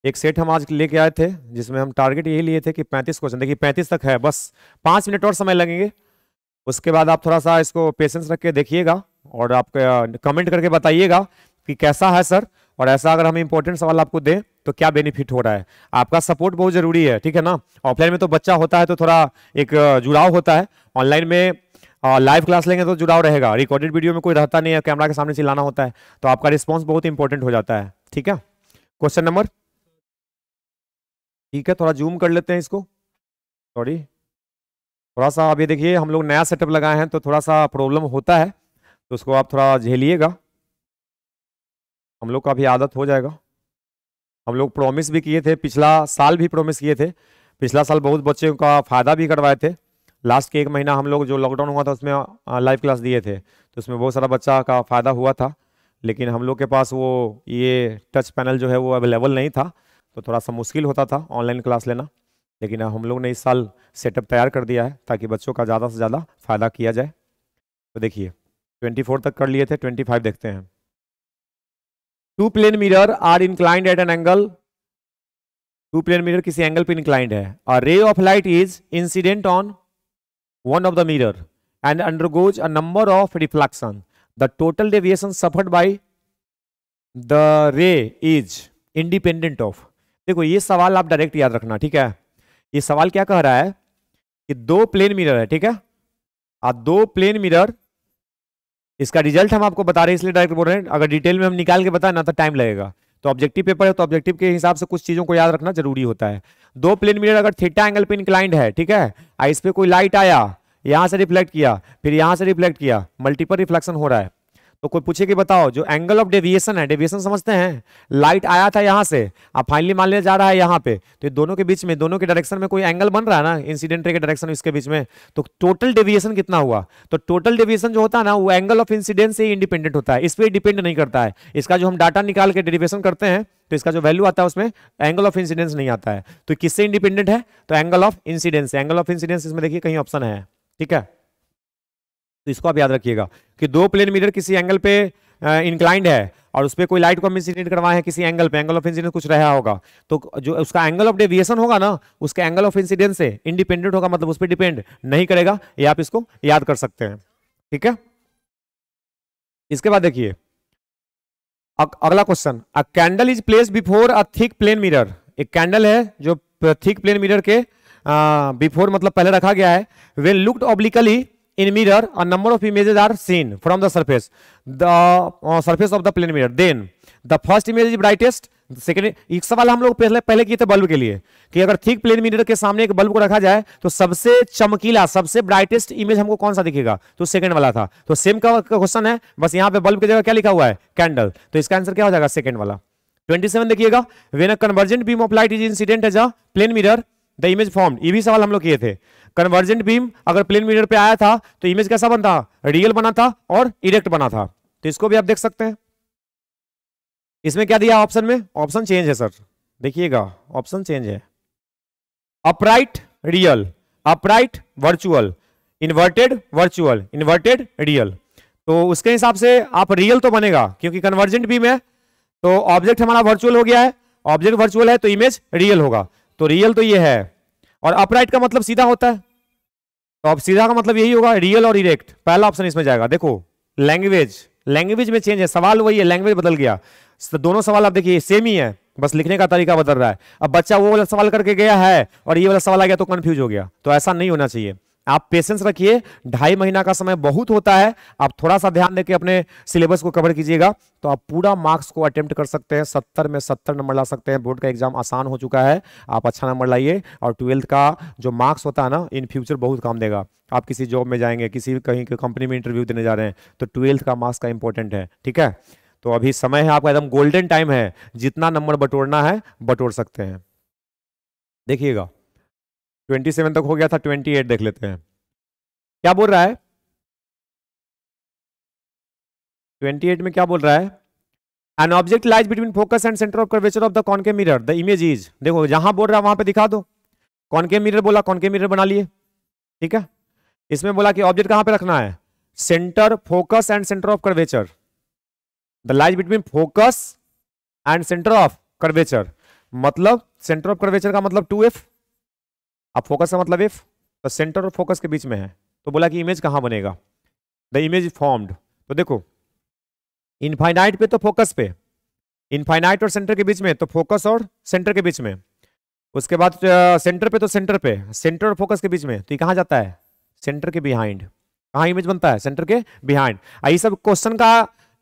एक सेट हम आज लेके आए थे जिसमें हम टारगेट यही लिए थे कि पैंतीस क्वेश्चन देखिए पैंतीस तक है बस पाँच मिनट और समय लगेंगे उसके बाद आप थोड़ा सा इसको पेशेंस रख के देखिएगा और आप कमेंट करके बताइएगा कि कैसा है सर और ऐसा अगर हम इंपॉर्टेंट सवाल आपको दें तो क्या बेनिफिट हो रहा है आपका सपोर्ट बहुत ज़रूरी है ठीक है ना ऑफलाइन में तो बच्चा होता है तो थोड़ा एक जुड़ाव होता है ऑनलाइन में और लाइव क्लास लेंगे तो जुड़ाव रहेगा रिकॉर्डेड वीडियो में कोई रहता नहीं है कैमरा के सामने चिल्लाना होता है तो आपका रिस्पॉन्स बहुत इंपॉर्टेंट हो जाता है ठीक है क्वेश्चन नंबर ठीक है थोड़ा जूम कर लेते हैं इसको सॉरी थोड़ा सा अभी देखिए हम लोग नया सेटअप लगाए हैं तो थोड़ा सा प्रॉब्लम होता है तो उसको आप थोड़ा झेलिएगा हम लोग का भी आदत हो जाएगा हम लोग प्रॉमिस भी किए थे पिछला साल भी प्रॉमिस किए थे पिछला साल बहुत बच्चों का फ़ायदा भी करवाए थे लास्ट के एक महीना हम लोग जो लॉकडाउन हुआ था उसमें लाइव क्लास दिए थे तो उसमें बहुत सारा बच्चा का फ़ायदा हुआ था लेकिन हम लोग के पास वो ये टच पैनल जो है वो अवेलेबल नहीं था तो थोड़ा सा मुश्किल होता था ऑनलाइन क्लास लेना लेकिन हम लोग ने इस साल सेटअप तैयार कर दिया है ताकि बच्चों का ज़्यादा से ज़्यादा फ़ायदा किया जाए तो देखिए 24 तक कर लिए थे 25 देखते हैं two plane mirror are inclined at an angle two plane mirror किसी एंगल पे इंक्लाइंड है और ray of light is incident on one of the mirror and undergoes a number of reflection the total deviation suffered by the ray is independent of देखो ये सवाल आप direct याद रखना ठीक है ये सवाल क्या कह रहा है कि दो प्लेन मिरर है ठीक है और दो प्लेन मिरर इसका रिजल्ट हम आपको बता रहे हैं इसलिए डायरेक्ट बोल रहे हैं अगर डिटेल में हम निकाल के बताए ना तो टाइम लगेगा तो ऑब्जेक्टिव पेपर है तो ऑब्जेक्टिव के हिसाब से कुछ चीज़ों को याद रखना जरूरी होता है दो प्लेन मिरर अगर थीटा एंगल पे इंक्लाइंड है ठीक है इस पर कोई लाइट आया यहां से रिफ्लेक्ट किया फिर यहां से रिफ्लेक्ट किया मल्टीपल रिफ्लेक्शन हो रहा है तो कोई पूछे कि बताओ जो एंगल ऑफ डेविएशन है डेविएशन समझते हैं लाइट आया था यहाँ से अब फाइनली मान लिया जा रहा है यहाँ पे तो ये दोनों के बीच में दोनों के डायरेक्शन में कोई एंगल बन रहा है ना इंसिडेंट रे के डायरेक्शन इसके बीच में तो टोटल डेविएशन कितना हुआ तो टोटल डेविएशन जो होता है ना वो एंगल ऑफ इंसिडेंट से ही इंडिपेंडेंट होता है इस पर डिपेंड नहीं करता है इसका जो हम डाटा निकाल के डेरिवेशन करते हैं तो इसका जो वैल्यू आता है उसमें एंगल ऑफ इंसिडेंस नहीं आता है तो किससे इंडिपेंडेंट है तो angle of incidence angle of incidence इसमें देखिए कहीं ऑप्शन है ठीक है तो इसको आप याद रखिएगा कि दो प्लेन मीटर किसी एंगल पे इंक्लाइंड है और उस पर कोई लाइट को हम इंसिडेंट करवाए हैं किसी एंगल पे एंगल ऑफ इंसिडेंस कुछ रहा होगा तो जो उसका एंगल ऑफ डेविएशन होगा ना उसके एंगल ऑफ इंसिडेंस से इंडिपेंडेंट होगा मतलब उस पर डिपेंड नहीं करेगा ये आप इसको याद कर सकते हैं ठीक है इसके बाद देखिए अगला question a candle is placed before a thick plane mirror एक कैंडल है जो थिक प्लेन मिरर के बिफोर मतलब पहले रखा गया है when looked obliquely in mirror a number of images are seen from the surface the uh, surface of the plane mirror then the first image is brightest second एक सवाल हम लोग पहले पहले किए थे बल्ब के लिए कि अगर थिक प्लेन मिरर के सामने एक बल्ब को रखा जाए तो सबसे चमकीला सबसे ब्राइटेस्ट इमेज हमको कौन सा दिखेगा तो सेकंड वाला था तो सेम का क्वेश्चन है बस यहाँ पे बल्ब की जगह क्या लिखा हुआ है कैंडल तो इसका आंसर क्या हो जाएगा सेकंड वाला 27 देखिएगा when a convergent beam of light is incident as a plane mirror the image form ये भी सवाल हम लोग किए थे कन्वर्जेंट बीम अगर प्लेन मीटर पे आया था तो इमेज कैसा बनता रियल बना था और इरेक्ट बना था तो इसको भी आप देख सकते हैं इसमें क्या दिया ऑप्शन में ऑप्शन चेंज है सर देखिएगा ऑप्शन चेंज है upright real upright virtual inverted virtual inverted real तो उसके हिसाब से आप रियल तो बनेगा क्योंकि कन्वर्जेंट बीम है तो ऑब्जेक्ट हमारा वर्चुअल हो गया है ऑब्जेक्ट वर्चुअल है तो इमेज रियल होगा तो रियल तो ये है और अपराइट का मतलब सीधा होता है तो अब सीधा का मतलब यही होगा रियल और इरेक्ट पहला ऑप्शन इसमें जाएगा देखो लैंग्वेज लैंग्वेज में चेंज है सवाल वही है लैंग्वेज बदल गया दोनों सवाल आप देखिए सेम ही है बस लिखने का तरीका बदल रहा है अब बच्चा वो वाला सवाल करके गया है और ये वाला सवाल आ गया तो कंफ्यूज हो गया तो ऐसा नहीं होना चाहिए आप पेशेंस रखिए ढाई महीना का समय बहुत होता है आप थोड़ा सा ध्यान देके अपने सिलेबस को कवर कीजिएगा तो आप पूरा मार्क्स को अटेम्प्ट कर सकते हैं सत्तर में सत्तर नंबर ला सकते हैं बोर्ड का एग्जाम आसान हो चुका है आप अच्छा नंबर लाइए और ट्वेल्थ का जो मार्क्स होता है ना इन फ्यूचर बहुत काम देगा आप किसी जॉब में जाएंगे किसी कहीं के कंपनी में इंटरव्यू देने जा रहे हैं तो ट्वेल्थ का मार्क्स का इंपॉर्टेंट है ठीक है तो अभी समय है आपका एकदम गोल्डन टाइम है जितना नंबर बटोरना है बटोर सकते हैं देखिएगा ट्वेंटी सेवन तक हो गया था ट्वेंटी एट देख लेते हैं क्या बोल रहा है ट्वेंटी एट में क्या बोल रहा है an object lies between focus and centre of curvature of the concave mirror the image is देखो जहां बोल रहा है वहां पे दिखा दो के मिरर बोला के मिरर बना लिए ठीक है इसमें बोला कि ऑब्जेक्ट कहां पे रखना है centre focus and centre of curvature the lies between focus and centre of curvature मतलब सेंटर ऑफ कर्वेचर का मतलब टू एफ अब फोकस का मतलब इफ तो सेंटर और फोकस के बीच में है तो बोला कि इमेज कहाँ बनेगा द इमेज फॉर्म्ड तो देखो इनफाइनाइट पे तो फोकस पे इनफाइनाइट और सेंटर के बीच में तो फोकस और सेंटर के बीच में उसके बाद सेंटर पे तो सेंटर पे सेंटर और फोकस के बीच में तो ये कहाँ जाता है सेंटर के बिहाइंड कहाँ इमेज बनता है सेंटर के बिहाइंड ये सब क्वेश्चन का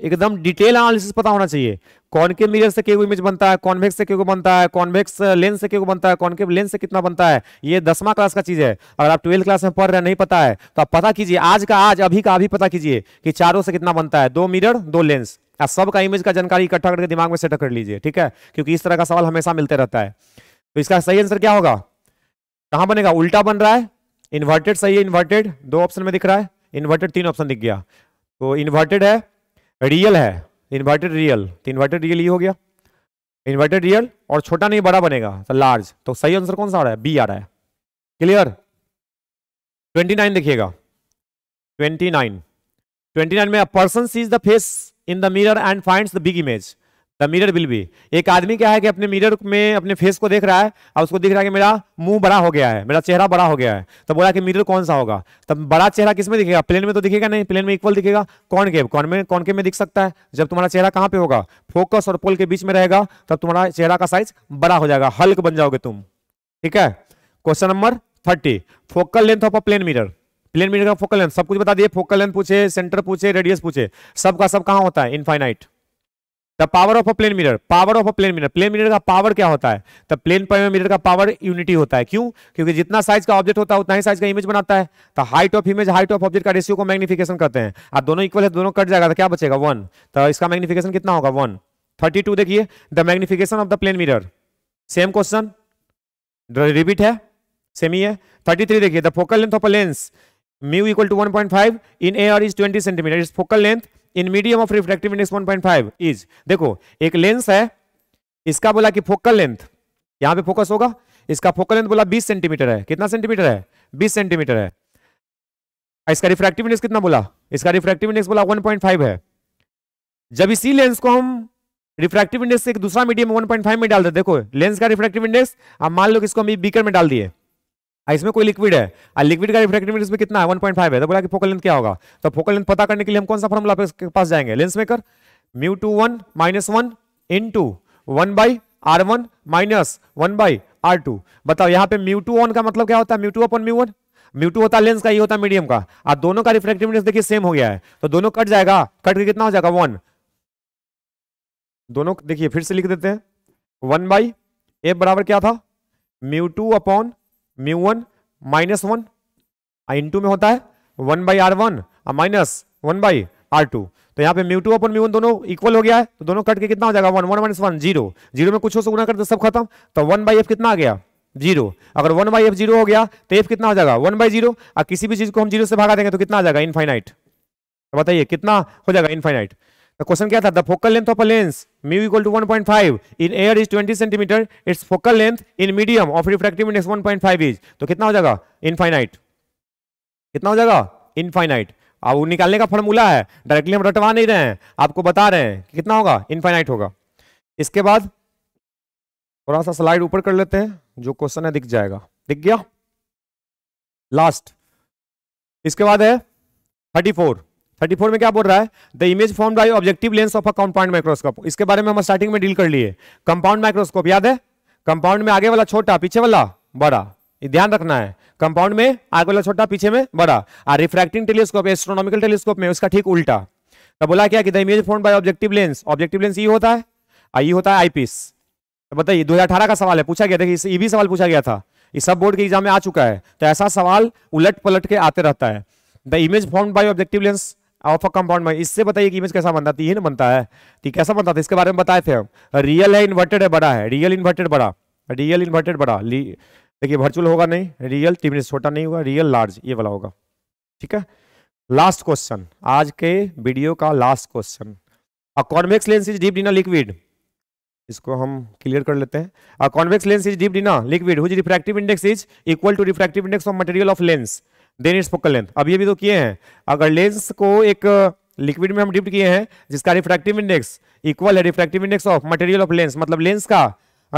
एकदम डिटेल एनालिसिस पता होना चाहिए कॉनकेव मिरर से क्यों इमेज बनता है कॉन्वेक्स से क्यों बनता है कॉन्वेक्स लेंस से क्यों बनता है कॉन्केव लेंस से कितना बनता है ये दसवां क्लास का चीज है अगर आप ट्वेल्थ क्लास में पढ़ रहे नहीं पता है तो आप पता कीजिए आज का आज अभी का अभी पता कीजिए कि चारों से कितना बनता है दो मिरर दो लेंस सबका इमेज का जानकारी इकट्ठा करके दिमाग में सेट कर लीजिए ठीक है क्योंकि इस तरह का सवाल हमेशा मिलते रहता है तो इसका सही आंसर क्या होगा कहां बनेगा उल्टा बन रहा है इन्वर्टेड सही है इन्वर्टेड दो ऑप्शन में दिख रहा है इन्वर्टेड तीन ऑप्शन दिख गया तो इन्वर्टेड है रियल है इन्वर्टेड रियल तो इन्वर्टेड रियल ये हो गया इन्वर्टेड रियल और छोटा नहीं बड़ा बनेगा तो लार्ज तो सही आंसर कौन सा आ रहा है बी आ रहा है क्लियर ट्वेंटी नाइन देखिएगा ट्वेंटी नाइन ट्वेंटी नाइन में person sees the face in the mirror and finds the big image the mirror will be एक आदमी क्या है कि अपने मिरर में अपने फेस को देख रहा है और उसको दिख रहा है कि मेरा मुंह बड़ा हो गया है मेरा चेहरा बड़ा हो गया है तो बोला कि मिरर कौन सा होगा तब तो बड़ा चेहरा किसमें दिखेगा प्लेन में तो दिखेगा नहीं प्लेन में इक्वल दिखेगा कौन केव कौन में कौन के में दिख सकता है जब तुम्हारा चेहरा कहाँ पे होगा फोकस और पोल के बीच में रहेगा तब तुम्हारा चेहरा का साइज बड़ा हो जाएगा हल्क बन जाओगे तुम ठीक है question number thirty focal length of a plane mirror plane mirror का फोकल लेंथ सब कुछ बता दिए फोकल लेंथ पूछे सेंटर पूछे रेडियस पूछे सबका सब कहाँ होता है infinite power of a plane mirror power of a plane mirror plane mirror का पावर क्या होता है तो प्लेन मिरर का पावर यूनिटी होता है क्यों क्योंकि जितना साइज का ऑब्जेक्ट होता है उतना ही साइज का इमेज बनाता है तो height of image height of object का रेशियो को मैग्निफिकेशन करते हैं आप दोनों इक्वल है दोनों कट जाएगा तो क्या बचेगा वन तो इसका मैग्निफिकेशन कितना होगा वन थर्टी टू देखिए the magnification of the plane mirror same question repeat है सेम ही है थर्टी थ्री देखिए the focal length of a lens mu equal to one point five in air is twenty centimetre is focal length in medium of reflective index 1.5 is देखो एक lens है इसका बोला कि फोकल लेंथ यहां पे focus होगा इसका फोकल लेंथ बोला 20 सेंटीमीटर है कितना सेंटीमीटर है 20 सेंटीमीटर है इसका रिफ्रैक्टिव इंडेक्स कितना बोला इसका रिफ्रैक्टिव इंडेक्स बोला 1.5 है जब इसी लेंस को हम रिफ्रैक्टिव इंडेक्स एक दूसरा मीडियम 1.5 में डाल देते देखो लेंस का रिफ्रैक्टिव इंडेक्स अब मान लो कि इसको हम बीकर में डाल दिए इसमें कोई लिक्विड है और लिक्विड का रिफ्रैक्टिव इंडेक्स में कितना है 1.5 है तो बोला कि फोकल लेंथ क्या होगा तो फोकल लेंथ पता करने के लिए हम कौन सा फॉर्मूला के पास जाएंगे lens maker mu two one minus one into one by are one minus one by are two बताओ यहाँ पे म्यू टू वन का मतलब क्या होता है mu two upon mu one mu two होता है लेंस का ये होता है मीडियम का और दोनों का रिफ्रैक्टिव इंडेक्स देखिए सेम हो गया है तो दोनों कट जाएगा कट के कितना हो जाएगा वन दोनों देखिए फिर से लिख देते हैं वन बाई ए बराबर क्या था mu two upon mu one minus one into में होता है one by are one minus one by are two तो यहाँ पे mu two upon mu one दोनों इक्वल हो गया है तो दोनों कट के कितना हो जाएगा one one minus one zero zero में कुछ हो सकना कर दो सब खत्म तो वन बाई एफ कितना आ गया जीरो अगर वन बाई एफ जीरो हो गया तो एफ कितना हो जाएगा वन बाई जीरो और किसी भी चीज को हम जीरो से भागा देंगे तो कितना आ जाएगा इनफाइनाइट तो बताइए कितना हो जाएगा इनफाइनाइट तो क्वेश्चन क्या था the focal length of a lens mu equal to 1.5 in air is 20 centimetre its focal length in medium of refractive index 1.5 is तो कितना हो जाएगा इनफाइनाइट कितना हो जाएगा इनफाइनाइट अब निकालने का फॉर्मूला है डायरेक्टली हम रटवा नहीं रहे हैं आपको बता रहे हैं कि कितना होगा इनफाइनाइट होगा इसके बाद थोड़ा सा स्लाइड ऊपर कर लेते हैं जो क्वेश्चन है दिख जाएगा दिख गया लास्ट इसके बाद है थर्टी थर्टी फोर में क्या बोल रहा है the image form by objective lens of a compound microscope इसके बारे में हम स्टार्टिंग में डील कर लिए कंपाउंड माइक्रोस्कोप याद है कंपाउंड में आगे वाला छोटा पीछे वाला बड़ा ध्यान रखना है कंपाउंड में आगे वाला छोटा पीछे में बड़ा और रिफ्रैक्टिंग टेलीस्कोप एस्ट्रोनॉमिकल टेलीस्कोप में उसका ठीक उल्टा तो बोला क्या कि the image form by objective lens objective lens ये होता है ये e होता है आईपीस तो बताइए दो का सवाल है पूछा गया देखिए ये e भी सवाल पूछा गया था ये सब बोर्ड के एग्जाम में आ चुका है तो ऐसा सवाल उलट पलट के आते रहता है the image form by objective lens of a compound में इससे बताइए कि इमेज कैसा बनता है ना बनता है ठीक कैसा बनता था इसके बारे में बताए थे हम रियल है इन्वर्टेड है बड़ा है रियल इन्वर्टेड बड़ा रियल इन्वर्टेड बड़ा देखिए वर्चुअल होगा नहीं रियल टीम छोटा नहीं होगा रियल लार्ज ये वाला होगा ठीक है लास्ट क्वेश्चन आज के वीडियो का last question a convex lens is dipped in a liquid इसको हम क्लियर कर लेते हैं a convex lens is dipped in a liquid whose refractive index is equal to refractive index of material of lens then its focal length अब ये भी तो किए हैं अगर लेंस को एक लिक्विड में हम डिप्ट किए हैं जिसका रिफ्रैक्टिव इंडेक्स इक्वल है refractive index of material of lens मतलब लेंस का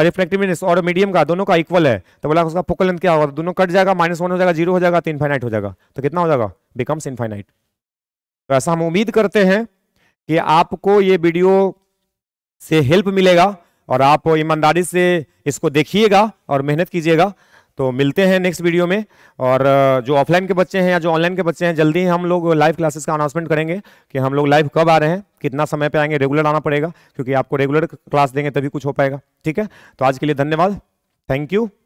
रिफ्लेक्टिव इंडेक्स और मीडियम का दोनों का इक्वल है तो बोला उसका फोकल लेंथ क्या होगा तो दोनों कट जाएगा माइनस वन हो जाएगा जीरो हो जाएगा तो इनफाइनाइट हो जाएगा तो कितना हो जाएगा बिकम्स इनफाइनाइट तो ऐसा हम उम्मीद करते हैं कि आपको ये वीडियो से हेल्प मिलेगा और आप ईमानदारी से इसको देखिएगा और मेहनत कीजिएगा तो मिलते हैं नेक्स्ट वीडियो में और जो ऑफलाइन के बच्चे हैं या जो ऑनलाइन के बच्चे हैं जल्दी ही हम लोग लाइव क्लासेस का अनाउंसमेंट करेंगे कि हम लोग लाइव कब आ रहे हैं कितना समय पे आएंगे रेगुलर आना पड़ेगा क्योंकि आपको रेगुलर क्लास देंगे तभी कुछ हो पाएगा ठीक है तो आज के लिए धन्यवाद थैंक यू